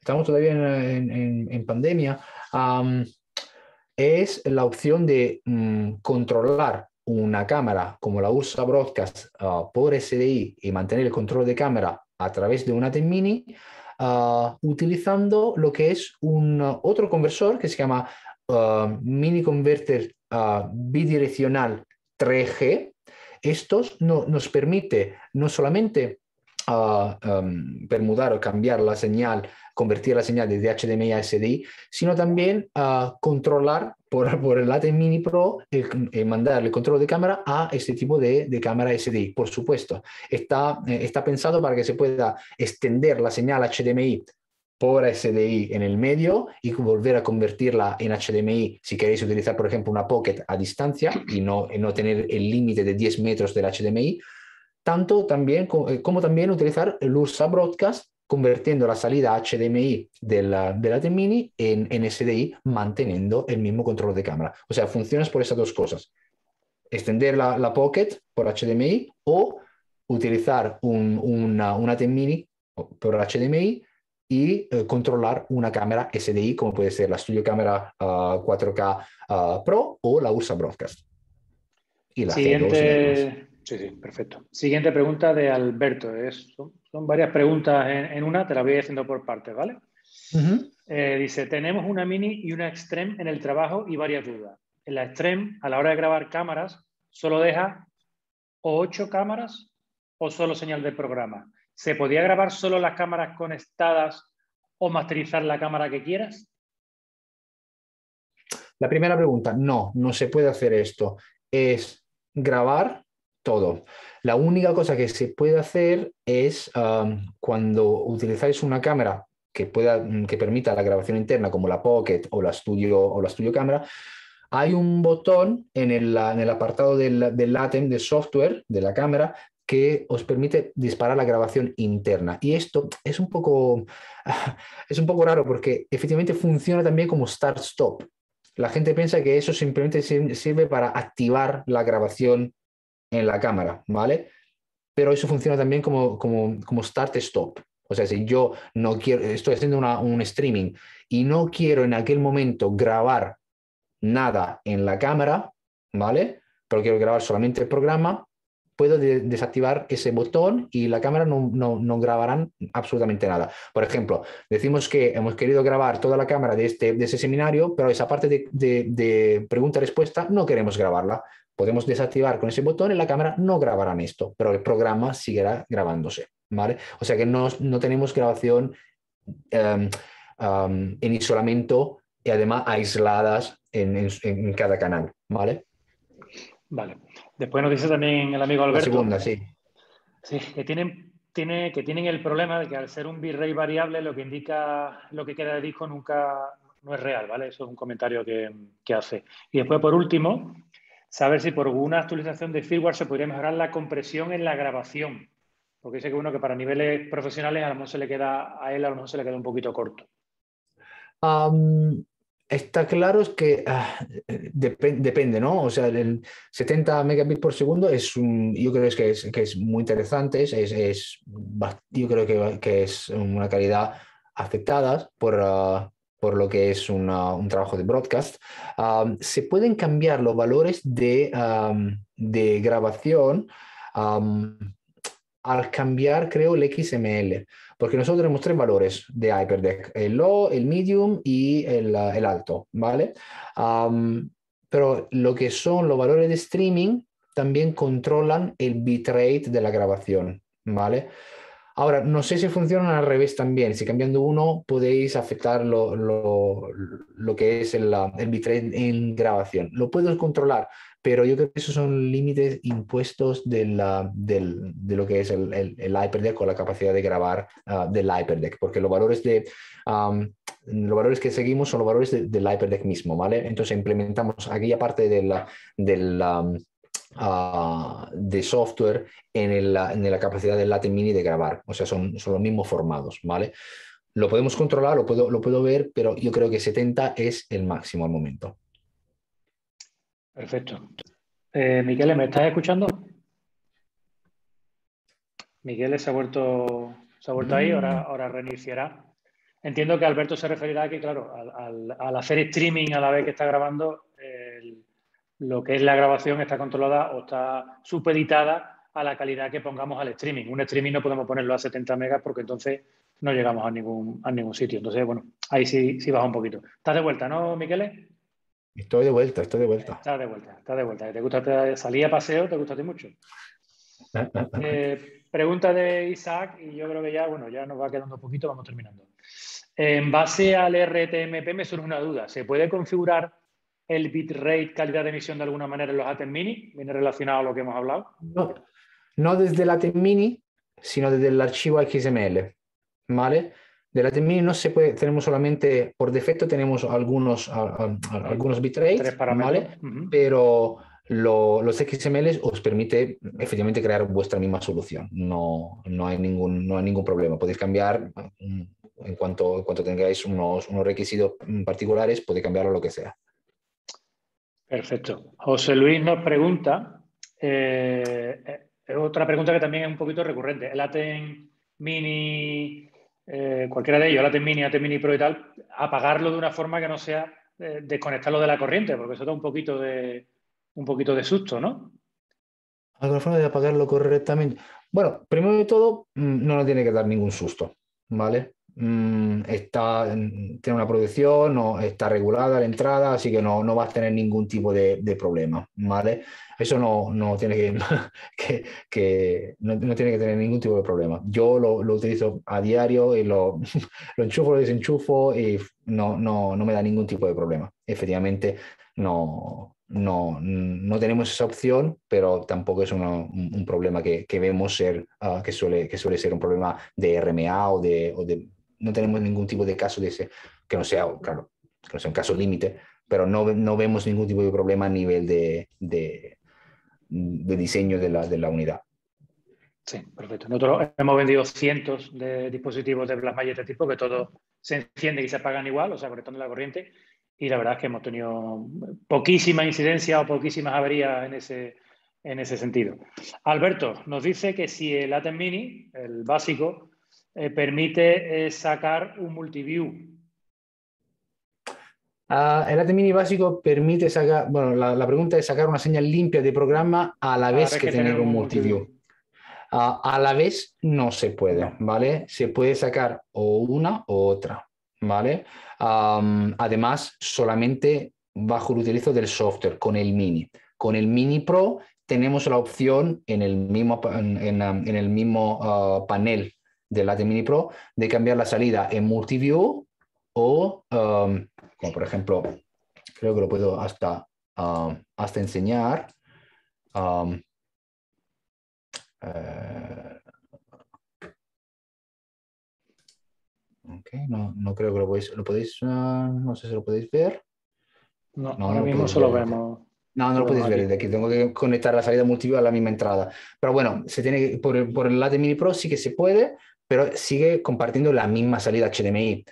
estamos todavía en, pandemia, es la opción de mm, controlar una cámara como la USA Broadcast ah, por SDI y mantener el control de cámara a través de una TEM Mini, utilizando lo que es un otro conversor que se llama Um, mini converter bidireccional 3G, esto nos permite no solamente uh, um, permutar o cambiar la señal, convertir la señal desde HDMI a SDI, sino también uh, controlar por, (laughs) el Late Mini Pro y eh, mandar el control de cámara a este tipo de, cámara SDI. Por supuesto, está, eh, está pensado para que se pueda extender la señal HDMI por SDI en el medio y volver a convertirla en HDMI si queréis utilizar, por ejemplo, una Pocket a distancia y no, no tener el límite de 10 metros del HDMI, tanto también eh, como, también utilizar el URSA Broadcast convirtiendo la salida HDMI de la, ah, de mini en, SDI manteniendo el mismo control de cámara. O sea, funcionas por esas dos cosas. Extender la, Pocket por HDMI o utilizar un, una, una mini por HDMI y eh, controlar una cámara SDI como puede ser la Studio Cámara 4K ah, ah, Pro o la USA Broadcast. Y la Siguiente... Sí, sí, perfecto. Siguiente pregunta de Alberto. son, varias preguntas en, una, te la voy haciendo por partes, ¿vale? Eh, dice, tenemos una mini y una extreme en el trabajo y varias dudas. En la extreme, a la hora de grabar cámaras, solo deja o ocho cámaras o solo señal de programa. ¿Se podía grabar solo las cámaras conectadas o masterizar la cámara que quieras? La primera pregunta, no, no se puede hacer esto. Es grabar todo. La única cosa que se puede hacer es um, cuando utilizáis una cámara que, pueda, mm, que permita la grabación interna, como la Pocket o la Studio, o la Studio Camera, hay un botón en el, apartado del, del LATEM de software de la cámara que os permite disparar la grabación interna. Y esto es un poco, (laughs) es un poco raro porque efectivamente funciona también como start-stop. La gente piensa que eso simplemente sirve para activar la grabación en la cámara, ¿vale? Pero eso funciona también como, como, como start-stop. O sea, si yo no quiero, estoy haciendo un streaming y no quiero en aquel momento grabar nada en la cámara, ¿vale? Pero quiero grabar solamente el programa, puedo desactivar ese botón y la cámara no, no, grabarán absolutamente nada. Por ejemplo, decimos que hemos querido grabar toda la cámara de, este, de ese seminario, pero esa parte de, pregunta-respuesta no queremos grabarla. Podemos desactivar con ese botón y la cámara no grabarán esto, pero el programa seguirá grabándose. ¿vale? O sea que no, tenemos grabación em, em, en isolamento y además aisladas en, en cada canal. ¿vale? Vale. Después nos dice también el amigo Alberto. segunda, sí. Sí, que tienen, tiene, que tienen el problema de que al ser un virrey variable, lo que indica lo que queda de disco nunca no es real, ¿vale? Eso es un comentario que, hace. Y después, por último, saber si por una actualización de firmware se podría mejorar la compresión en la grabación. Porque dice que uno que para niveles profesionales a lo mejor se le queda a él, a lo se le queda un poquito corto. Um, está claro es que ah, eh, depende, ¿no? O sea, el 70 megabits por segundo es un, yo creo que es, muy interesante, es, yo creo que, es una calidad aceptada por, ah, lo que es un trabajo de broadcast. Ah, se pueden cambiar los valores de, grabación al cambiar, creo, el XML, porque nosotros tenemos tres valores de Hyperdeck, el low, el medium y el, ah, alto, ¿vale? pero lo que son los valores de streaming también controlan el bitrate de la grabación, ¿vale? Ahora, no sé si funcionan al revés también. Si cambiando uno podéis afectar lo, lo, que es el, ah, el bitrate en grabación. Lo puedes controlar, pero yo creo que esos son límites impuestos de, la, de lo que es el, el, Hyperdeck o la capacidad de grabar ah, del Hyperdeck, porque los valores, de, los valores que seguimos son los valores del Hyperdeck mismo, ¿vale? Entonces implementamos aquella parte de la, de ah, de software en, en, la capacidad del Latin Mini de grabar, o sea, son, son los mismos formados, ¿vale? Lo podemos controlar, lo puedo, lo puedo ver, pero yo creo que 70 es el máximo al momento. Perfecto. Eh, ¿me estás escuchando? Miguel se ha vuelto, se ha vuelto ahí, ahora, mm. ahora reiniciará. Entiendo que Alberto se referirá que, claro, al, hacer streaming a la vez que está grabando, lo que es la grabación está controlada o está supeditada a la calidad que pongamos al streaming. Un streaming no podemos ponerlo a 70 megas porque entonces no llegamos a ningún, a ningún sitio. Entonces, bueno, ahí sí, sí baja un poquito. ¿Estás de vuelta, no, Miquel? Estoy de vuelta, estoy de vuelta. Estás de vuelta, estás de vuelta. ¿Te gusta salir a paseo? ¿Te gusta mucho? (laughs) Eh, pregunta de Isaac, y yo creo que ya, bueno, ya nos va quedando un poquito, vamos terminando. En base al RTMP me surge una duda. ¿Se puede configurar el bitrate, calidad de emisión de alguna manera en los Atem Mini? ¿Viene relacionado a lo que hemos hablado? No, no desde el Atem Mini, sino desde el archivo XML. ¿Vale? de la Mini no se puede, tenemos solamente, por defecto tenemos algunos, algunos bitrates, ¿vale? Pero los XML os permite efectivamente crear vuestra misma solución. No, no, hay, ningún, hay ningún problema. Podéis cambiar mm, en cuanto, tengáis unos, requisitos mm, particulares, podéis cambiarlo lo que sea. Perfecto. José Luis nos pregunta, eh, eh, otra pregunta que también es un poquito recurrente, el Aten Mini eh, cualquiera de ellos, la Mini, la Mini Pro y tal, apagarlo de una forma que no sea eh, desconectarlo de la corriente, porque eso da un poquito de, un poquito de susto, ¿no? Alguna forma de apagarlo correctamente. Bueno, primero de todo, mm, no nos tiene que dar ningún susto, ¿vale? Mm, está, mm, tiene una producción, no, está regulada la entrada, así que no, no vas a tener ningún tipo de, de problema, ¿vale? Eso no, no tiene que, (laughs) que, no, no, tiene que tener ningún tipo de problema. Yo lo, lo utilizo a diario y lo, (laughs) lo, enchufo, lo desenchufo y no, no, no me da ningún tipo de problema. Efectivamente, no, no, no tenemos esa opción, pero tampoco es un, problema que, que vemos ser, ah, que, suele, que suele ser un problema de RMA o de no tenemos ningún tipo de caso de ese, que no sea, claro, un caso límite, pero no, vemos ningún tipo de problema a nivel de, diseño de la, unidad. Sí, perfecto. Nosotros hemos vendido cientos de dispositivos de plasma y este tipo que todo se enciende y se apagan igual, o sea, conectando la corriente. Y la verdad es que hemos tenido poquísima incidencia o poquísimas averías en ese, en ese sentido. Alberto nos dice que si el Atem Mini, el básico, eh, permite eh, sacar un multiview. Ah, el el mini básico permite sacar, bueno, la, pregunta es sacar una señal limpia de programa a la vez, que, tener un multiview. Ah, a la vez no se puede, ¿vale? Se puede sacar o una o otra, ¿vale? además, solamente bajo el utilizo del software, con el Mini. Con el Mini Pro tenemos la opción en el mismo, en, el mismo ah, panel del Late Mini Pro de cambiar la salida en Multiview o, um, como por ejemplo, creo que lo puedo hasta, um, hasta enseñar. Um, eh, no, no, creo que lo podéis, lo podéis ah, no sé si lo podéis ver. No, no mismo solo vemos. No, no lo podéis ver aquí. Tengo que conectar la salida multiview a la misma entrada. Pero bueno, se tiene por, por el Late Mini Pro sí que se puede, pero sigue compartiendo la misma salida HDMI.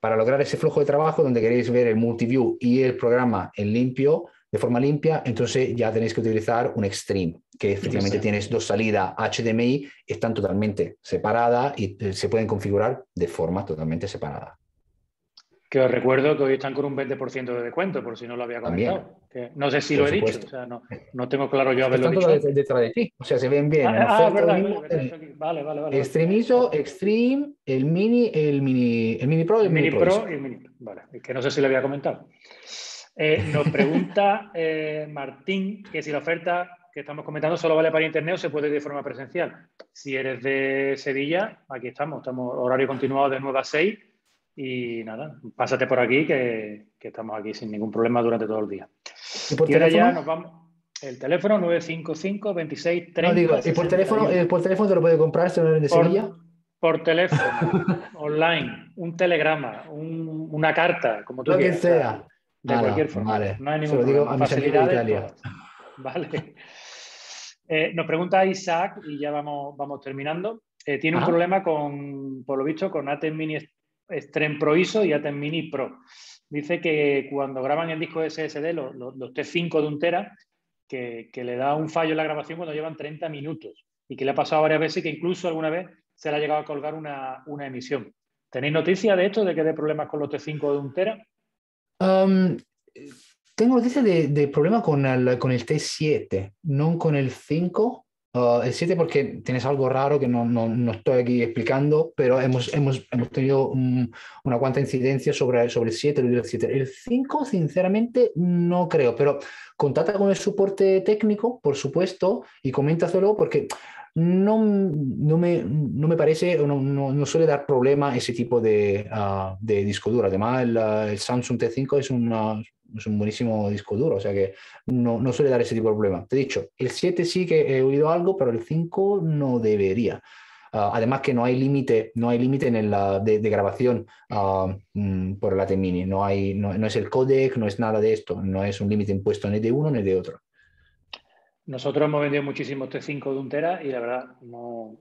Para lograr ese flujo de trabajo donde queréis ver el multiview y el programa en limpio, de forma limpia, entonces ya tenéis que utilizar un Extreme, que efectivamente tienes dos salidas HDMI, están totalmente separadas y eh, se pueden configurar de forma totalmente separada. Que os recuerdo que hoy están con un 20% de descuento, por si no lo había comentado. no sé si lo he dicho, o sea, no, no, tengo claro yo haberlo dicho. De, detrás de ti, o sea, se ven bien. Ah, ah verdad, vale, vale, vale. Extremizo, Extreme, el Mini, el Mini, el Mini Pro y el Mini, Pro. y el Mini Vale, es que no sé si lo había comentado. Eh, nos pregunta eh, Martín que si la oferta que estamos comentando solo vale para internet o se puede de forma presencial. Si eres de Sevilla, aquí estamos, estamos horario continuado de 9 a 6 y nada, pásate por aquí que, estamos aquí sin ningún problema durante todo el día. Y, ahora ya nos vamos. El teléfono 955 2630 ah, ¿Y por teléfono, por teléfono te lo puede comprar si no de por, Sevilla? Por teléfono, (laughs) online, un telegrama, una carta, como tú lo quieras. De cualquier forma. No hay ningún digo problema. a Italia. (laughs) vale. Eh, nos pregunta Isaac, y ya vamos, vamos terminando. Eh, tiene un problema con, por lo visto, con ATEM Mini Extreme Pro ISO y Atem Mini Pro. Dice que cuando graban el disco SSD, los, T5 de un tera, que, le da un fallo en la grabación cuando llevan 30 minutos y que le ha pasado varias veces que incluso alguna vez se le ha llegado a colgar una, emisión. ¿Tenéis noticia de esto, de que hay problemas con los T5 de un tera? tengo noticia de, problemas problema con el, con el T7, no con el 5, Ah, el 7 porque tienes algo raro que no, no, no estoy aquí explicando, pero hemos, hemos, tenido una cuanta incidencia sobre, sobre el 7, el 7. El 5, sinceramente, no creo, pero contacta con el soporte técnico, por supuesto, y coméntaselo porque no, no, me, no me parece, no, no, suele dar problema ese tipo de, ah, de disco duro. Además, el, el Samsung T5 es una, es un buenísimo disco duro, o sea que no, suele dar ese tipo de problema. Te he dicho, el 7 sí que he oído algo, pero el 5 no debería. Ah, además que no hay límite, no hay límite en la de, grabación ah, mm, por la mini No hay, no, es el codec, no es nada de esto, no es un límite impuesto ni de uno ni de otro. Nosotros hemos vendido muchísimo T5 este de untera y la verdad no,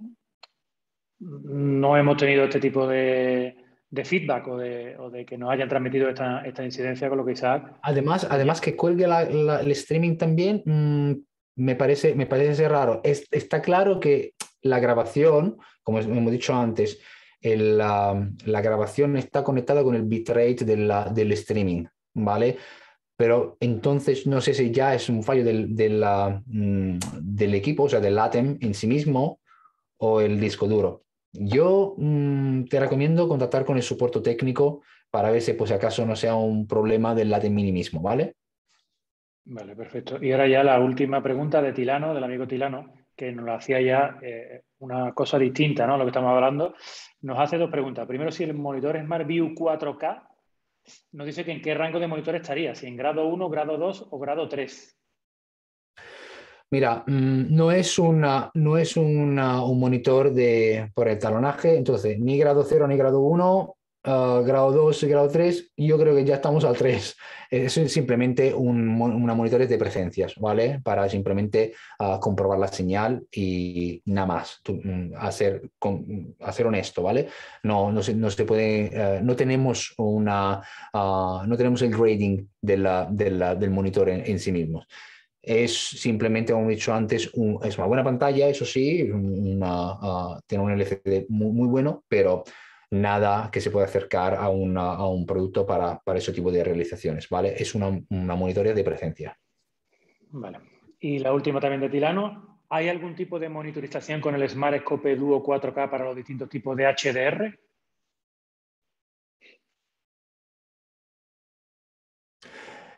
no hemos tenido este tipo de, de feedback o de, o de, que no hayan transmitido esta, esta incidencia, con lo que Isaac... Además, además que cuelgue el streaming también, mm, me, parece, me parece raro. está claro que la grabación, como hemos dicho antes, el, la, grabación está conectada con el bitrate de del streaming, ¿vale? Pero entonces no sé si ya es un fallo del, mm, del, equipo, o sea, del ATEM en sí mismo o el disco duro. Yo mm, te recomiendo contactar con el soporte técnico para ver si pues, acaso no sea un problema del latín minimismo, ¿vale? Vale, perfecto. Y ahora ya la última pregunta de Tilano, del amigo Tilano, que nos lo hacía ya eh, una cosa distinta, ¿no? Lo que estamos hablando. Nos hace dos preguntas. Primero, si el monitor Smart View 4K nos dice que en qué rango de monitor estaría, si en grado 1, grado 2 o grado 3. Mira, mm, no es, una, no es un monitor de, por el talonaje, entonces ni grado 0 ni grado 1, eh, grado 2 y grado 3, yo creo que ya estamos al 3. Es simplemente un, una monitores de presencias, ¿vale? Para simplemente ah, comprobar la señal y nada más, mm, hacer, hacer honesto, ¿vale? No, no, se, no se puede, eh, no tenemos una, ah, no tenemos el rating del monitor en sí mismo es simplemente, como he dicho antes, es una buena pantalla, eso sí, ah, tiene un LCD muy, bueno, pero nada que se pueda acercar a, un producto para, ese tipo de realizaciones, ¿vale? Es una, una monitoría de presencia. Vale. Y la última también de Tilano. ¿Hay algún tipo de monitorización con el Smart Scope Duo 4K para los distintos tipos de HDR?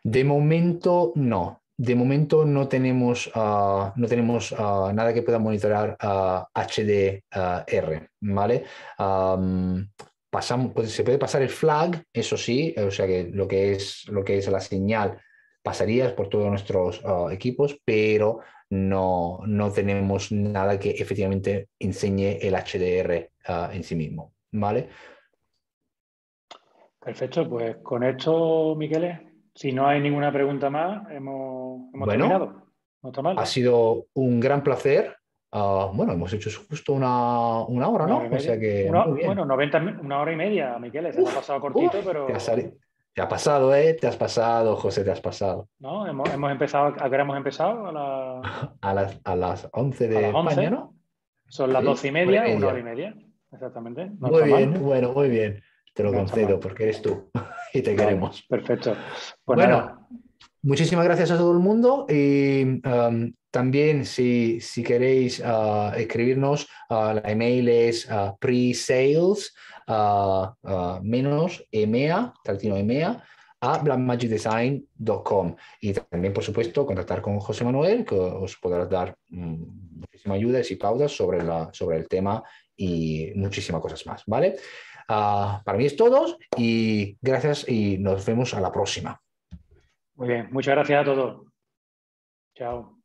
De momento no, de momento no tenemos, ah, no tenemos ah, nada que pueda monitorar HDR, ah, ¿vale? pasamos, pues, se puede pasar el flag, eso sí, o sea que lo que es, lo que es la señal pasaría por todos nuestros equipos, pero no, tenemos nada que efectivamente enseñe el HDR en sí mismo, ¿vale? Perfecto, pues con esto, Miquel. Si no hay ninguna pregunta más, hemos, hemos terminado. Ha ¿eh? sido un gran placer. Ah, bueno, hemos hecho justo una, una hora, ¿no? o sea que. Bueno, 90, una hora y media, Miquel. Se uf, ha pasado cortito, pero. Te, ha, pasado, ¿eh? Te has pasado, José, te has pasado. No, hemos, hemos empezado. ¿A qué hemos empezado? (laughs) A, las, a las 11 de la ¿no? Son las doce y media, una hora y media. Exactamente. muy bien, ¿eh? bueno, muy bien te lo concedo porque eres tú (laughs) y te queremos. Perfecto. Pues bueno, muchísimas gracias a todo el mundo y um, también si, queréis uh, escribirnos, uh, la email es uh, pre-sales menos EMEA, tratino EMEA a e e blackmagicdesign.com y también, por supuesto, contactar con José Manuel, que os podrá dar mm, muchísima ayuda y pautas sobre, la, sobre el tema y muchísimas cosas más, ¿vale? Ah, para mí es todo y gracias y nos vemos a la próxima. Muy bien, muchas gracias a todos. Chao.